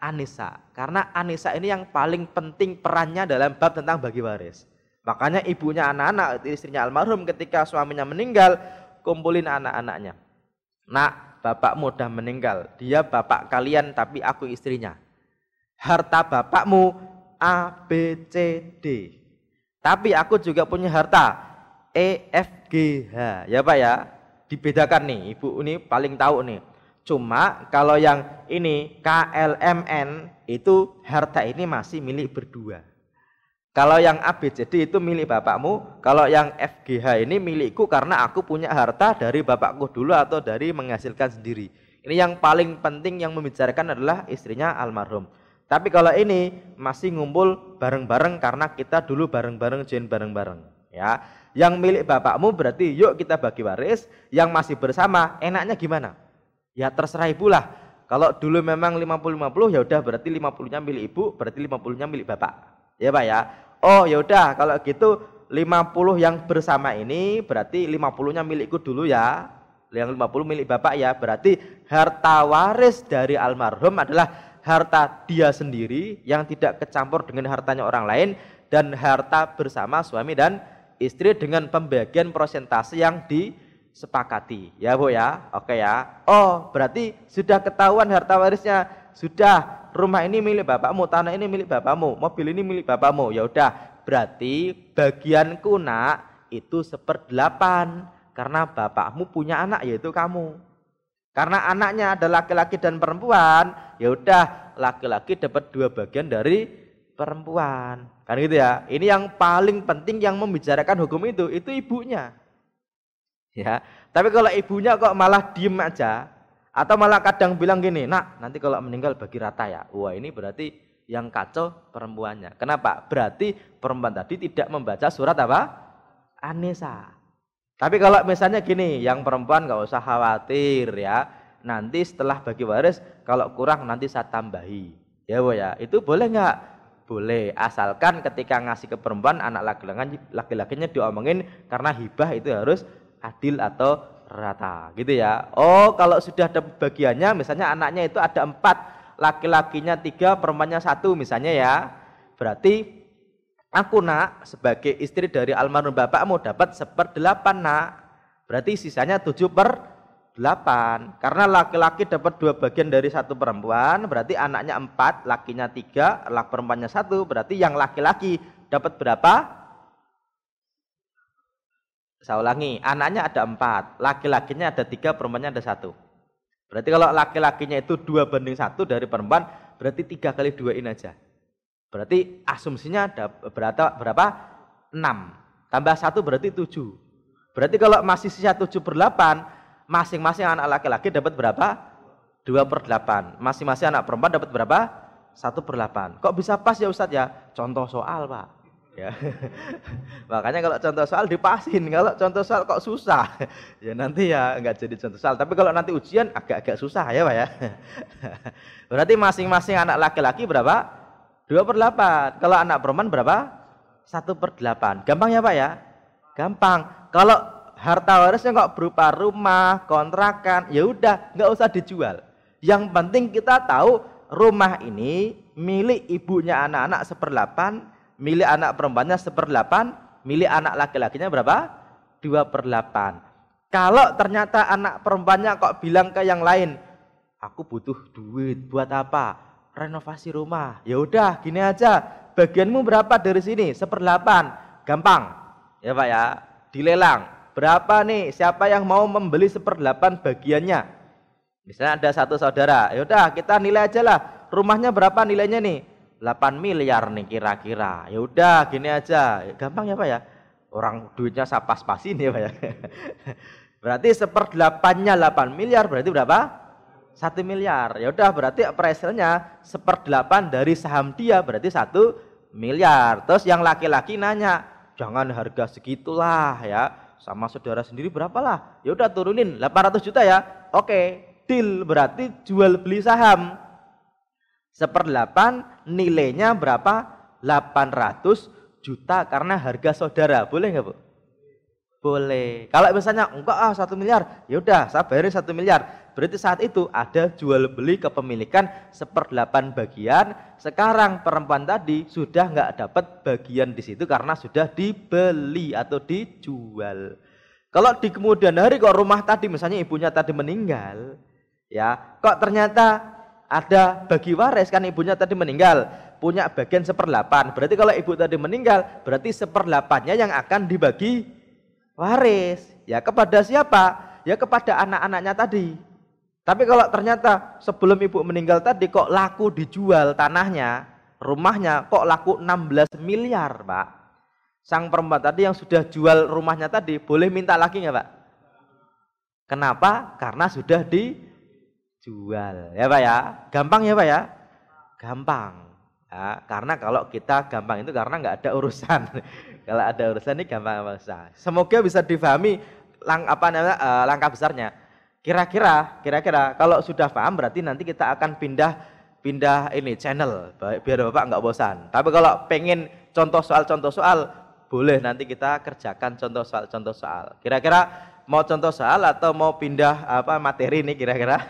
Anissa. Karena Anissa ini yang paling penting perannya dalam bab tentang bagi waris. Makanya ibunya anak-anak, istrinya almarhum ketika suaminya meninggal, kumpulin anak-anaknya Nak, bapakmu sudah meninggal. Dia bapak kalian tapi aku istrinya. Harta bapakmu A, B, C, D. Tapi aku juga punya harta E, F, G, H. Ya Pak ya? Dibedakan nih, Ibu ini paling tahu nih. Cuma kalau yang ini K, L, M, N itu harta ini masih milik berdua. Kalau yang ABCD itu milik bapakmu, kalau yang FGH ini milikku karena aku punya harta dari bapakku dulu atau dari menghasilkan sendiri. Ini yang paling penting yang membicarakan adalah istrinya almarhum. Tapi kalau ini masih ngumpul bareng-bareng karena kita dulu bareng-bareng join bareng-bareng, ya. Yang milik bapakmu berarti yuk kita bagi waris, yang masih bersama enaknya gimana? Ya terserah ibu lah. Kalau dulu memang 50-50 ya udah berarti 50-nya milik ibu, berarti 50-nya milik bapak Ya Pak ya. Oh ya udah kalau gitu 50 yang bersama ini berarti 50-nya milikku dulu ya. Yang 50 milik Bapak ya. Berarti harta waris dari almarhum adalah harta dia sendiri yang tidak kecampur dengan hartanya orang lain dan harta bersama suami dan istri dengan pembagian persentase yang disepakati. Ya Bu ya. Oke ya. Oh, berarti sudah ketahuan harta warisnya. Sudah rumah ini milik bapakmu, tanah ini milik bapakmu, mobil ini milik bapakmu. Ya udah, berarti bagianku nak itu seperdelapan karena bapakmu punya anak yaitu kamu. Karena anaknya ada laki-laki dan perempuan, ya udah laki-laki dapat dua bagian dari perempuan. Kan gitu ya. Ini yang paling penting yang membicarakan hukum itu, itu ibunya. Ya. Tapi kalau ibunya kok malah diem aja, atau malah kadang bilang gini, nak nanti kalau meninggal bagi rata ya. Wah ini berarti yang kacau perempuannya. Kenapa? Berarti perempuan tadi tidak membaca surat apa? Anesa. Tapi kalau misalnya gini, yang perempuan nggak usah khawatir ya. Nanti setelah bagi waris, kalau kurang nanti saya tambahi. Ya bu ya, itu boleh nggak? Boleh, asalkan ketika ngasih ke perempuan, anak laki-lakinya diomongin karena hibah itu harus adil atau rata gitu ya oh kalau sudah ada bagiannya misalnya anaknya itu ada empat laki-lakinya tiga perempuannya satu misalnya ya berarti aku nak sebagai istri dari almarhum bapakmu dapat seperdelapan nak berarti sisanya tujuh per delapan karena laki-laki dapat dua bagian dari satu perempuan berarti anaknya empat lakinya tiga laki perempuannya satu berarti yang laki-laki dapat berapa saya ulangi, anaknya ada empat, laki-lakinya ada tiga, perempuannya ada satu. Berarti kalau laki-lakinya itu dua banding satu dari perempuan, berarti tiga kali dua duain aja. Berarti asumsinya ada berapa? berapa? Enam. Tambah satu berarti tujuh. Berarti kalau masih sisa tujuh per delapan, masing-masing anak laki-laki dapat berapa? Dua per delapan. Masing-masing anak perempuan dapat berapa? Satu per delapan. Kok bisa pas ya Ustadz ya? Contoh soal Pak ya. Makanya kalau contoh soal dipasin, kalau contoh soal kok susah, ya nanti ya nggak jadi contoh soal. Tapi kalau nanti ujian agak-agak susah ya Pak ya. Berarti masing-masing anak laki-laki berapa? 2 per 8. Kalau anak perempuan berapa? 1 per 8. Gampang ya Pak ya? Gampang. Kalau harta warisnya kok berupa rumah, kontrakan, ya udah nggak usah dijual. Yang penting kita tahu rumah ini milik ibunya anak-anak seperlapan, milik anak perempuannya seperdelapan, milik anak laki-lakinya berapa? Dua perdelapan. Kalau ternyata anak perempuannya kok bilang ke yang lain, aku butuh duit buat apa? Renovasi rumah. Ya udah, gini aja. Bagianmu berapa dari sini? Seperdelapan. Gampang. Ya Pak ya, dilelang. Berapa nih? Siapa yang mau membeli seperdelapan bagiannya? Misalnya ada satu saudara, ya udah kita nilai aja lah. Rumahnya berapa nilainya nih? 8 miliar nih kira-kira. Ya udah gini aja. Gampang ya Pak ya. Orang duitnya saya pas-pasin ya Pak ya. berarti seperdelapannya 8 miliar berarti berapa? 1 miliar. Ya udah berarti seper seperdelapan dari saham dia berarti 1 miliar. Terus yang laki-laki nanya, "Jangan harga segitulah ya." Sama saudara sendiri berapalah? Ya udah turunin 800 juta ya. Oke, deal berarti jual beli saham Seperdelapan nilainya berapa? 800 juta karena harga saudara. Boleh nggak Bu? Boleh. Kalau misalnya enggak ah satu miliar, ya udah saya bayarin satu miliar. Berarti saat itu ada jual beli kepemilikan seperdelapan bagian. Sekarang perempuan tadi sudah nggak dapat bagian di situ karena sudah dibeli atau dijual. Kalau di kemudian hari kok rumah tadi misalnya ibunya tadi meninggal, ya kok ternyata ada bagi waris kan ibunya tadi meninggal punya bagian seperdelapan berarti kalau ibu tadi meninggal berarti seperdelapannya yang akan dibagi waris ya kepada siapa ya kepada anak-anaknya tadi tapi kalau ternyata sebelum ibu meninggal tadi kok laku dijual tanahnya rumahnya kok laku 16 miliar pak sang perempuan tadi yang sudah jual rumahnya tadi boleh minta lagi nggak pak kenapa karena sudah di jual. Ya Pak ya, gampang ya Pak ya, gampang. Ya, karena kalau kita gampang itu karena nggak ada urusan. kalau ada urusan ini gampang masa Semoga bisa difahami lang, apa namanya, uh, langkah besarnya. Kira-kira, kira-kira kalau sudah paham berarti nanti kita akan pindah pindah ini channel biar bapak nggak bosan. Tapi kalau pengen contoh soal contoh soal boleh nanti kita kerjakan contoh soal contoh soal. Kira-kira mau contoh soal atau mau pindah apa materi nih kira-kira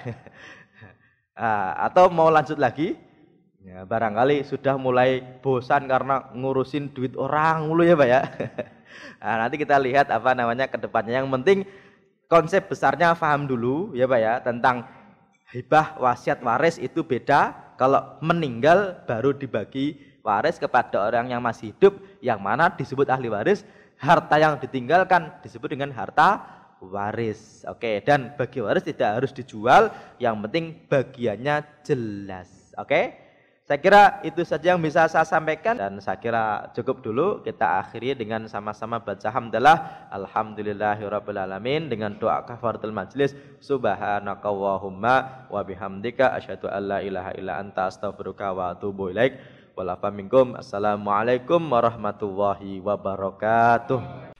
ah, atau mau lanjut lagi ya, barangkali sudah mulai bosan karena ngurusin duit orang mulu ya pak ya nah, nanti kita lihat apa namanya kedepannya yang penting konsep besarnya paham dulu ya pak ya tentang hibah wasiat waris itu beda kalau meninggal baru dibagi waris kepada orang yang masih hidup yang mana disebut ahli waris harta yang ditinggalkan disebut dengan harta waris. Oke, dan bagi waris tidak harus dijual, yang penting bagiannya jelas. Oke. Saya kira itu saja yang bisa saya sampaikan dan saya kira cukup dulu kita akhiri dengan sama-sama baca hamdalah alhamdulillahirabbil alamin dengan doa kafaratul majlis subhanakallahumma wa bihamdika asyhadu alla ilaha illa anta astaghfiruka wa atubu ilaik walafa assalamualaikum warahmatullahi wabarakatuh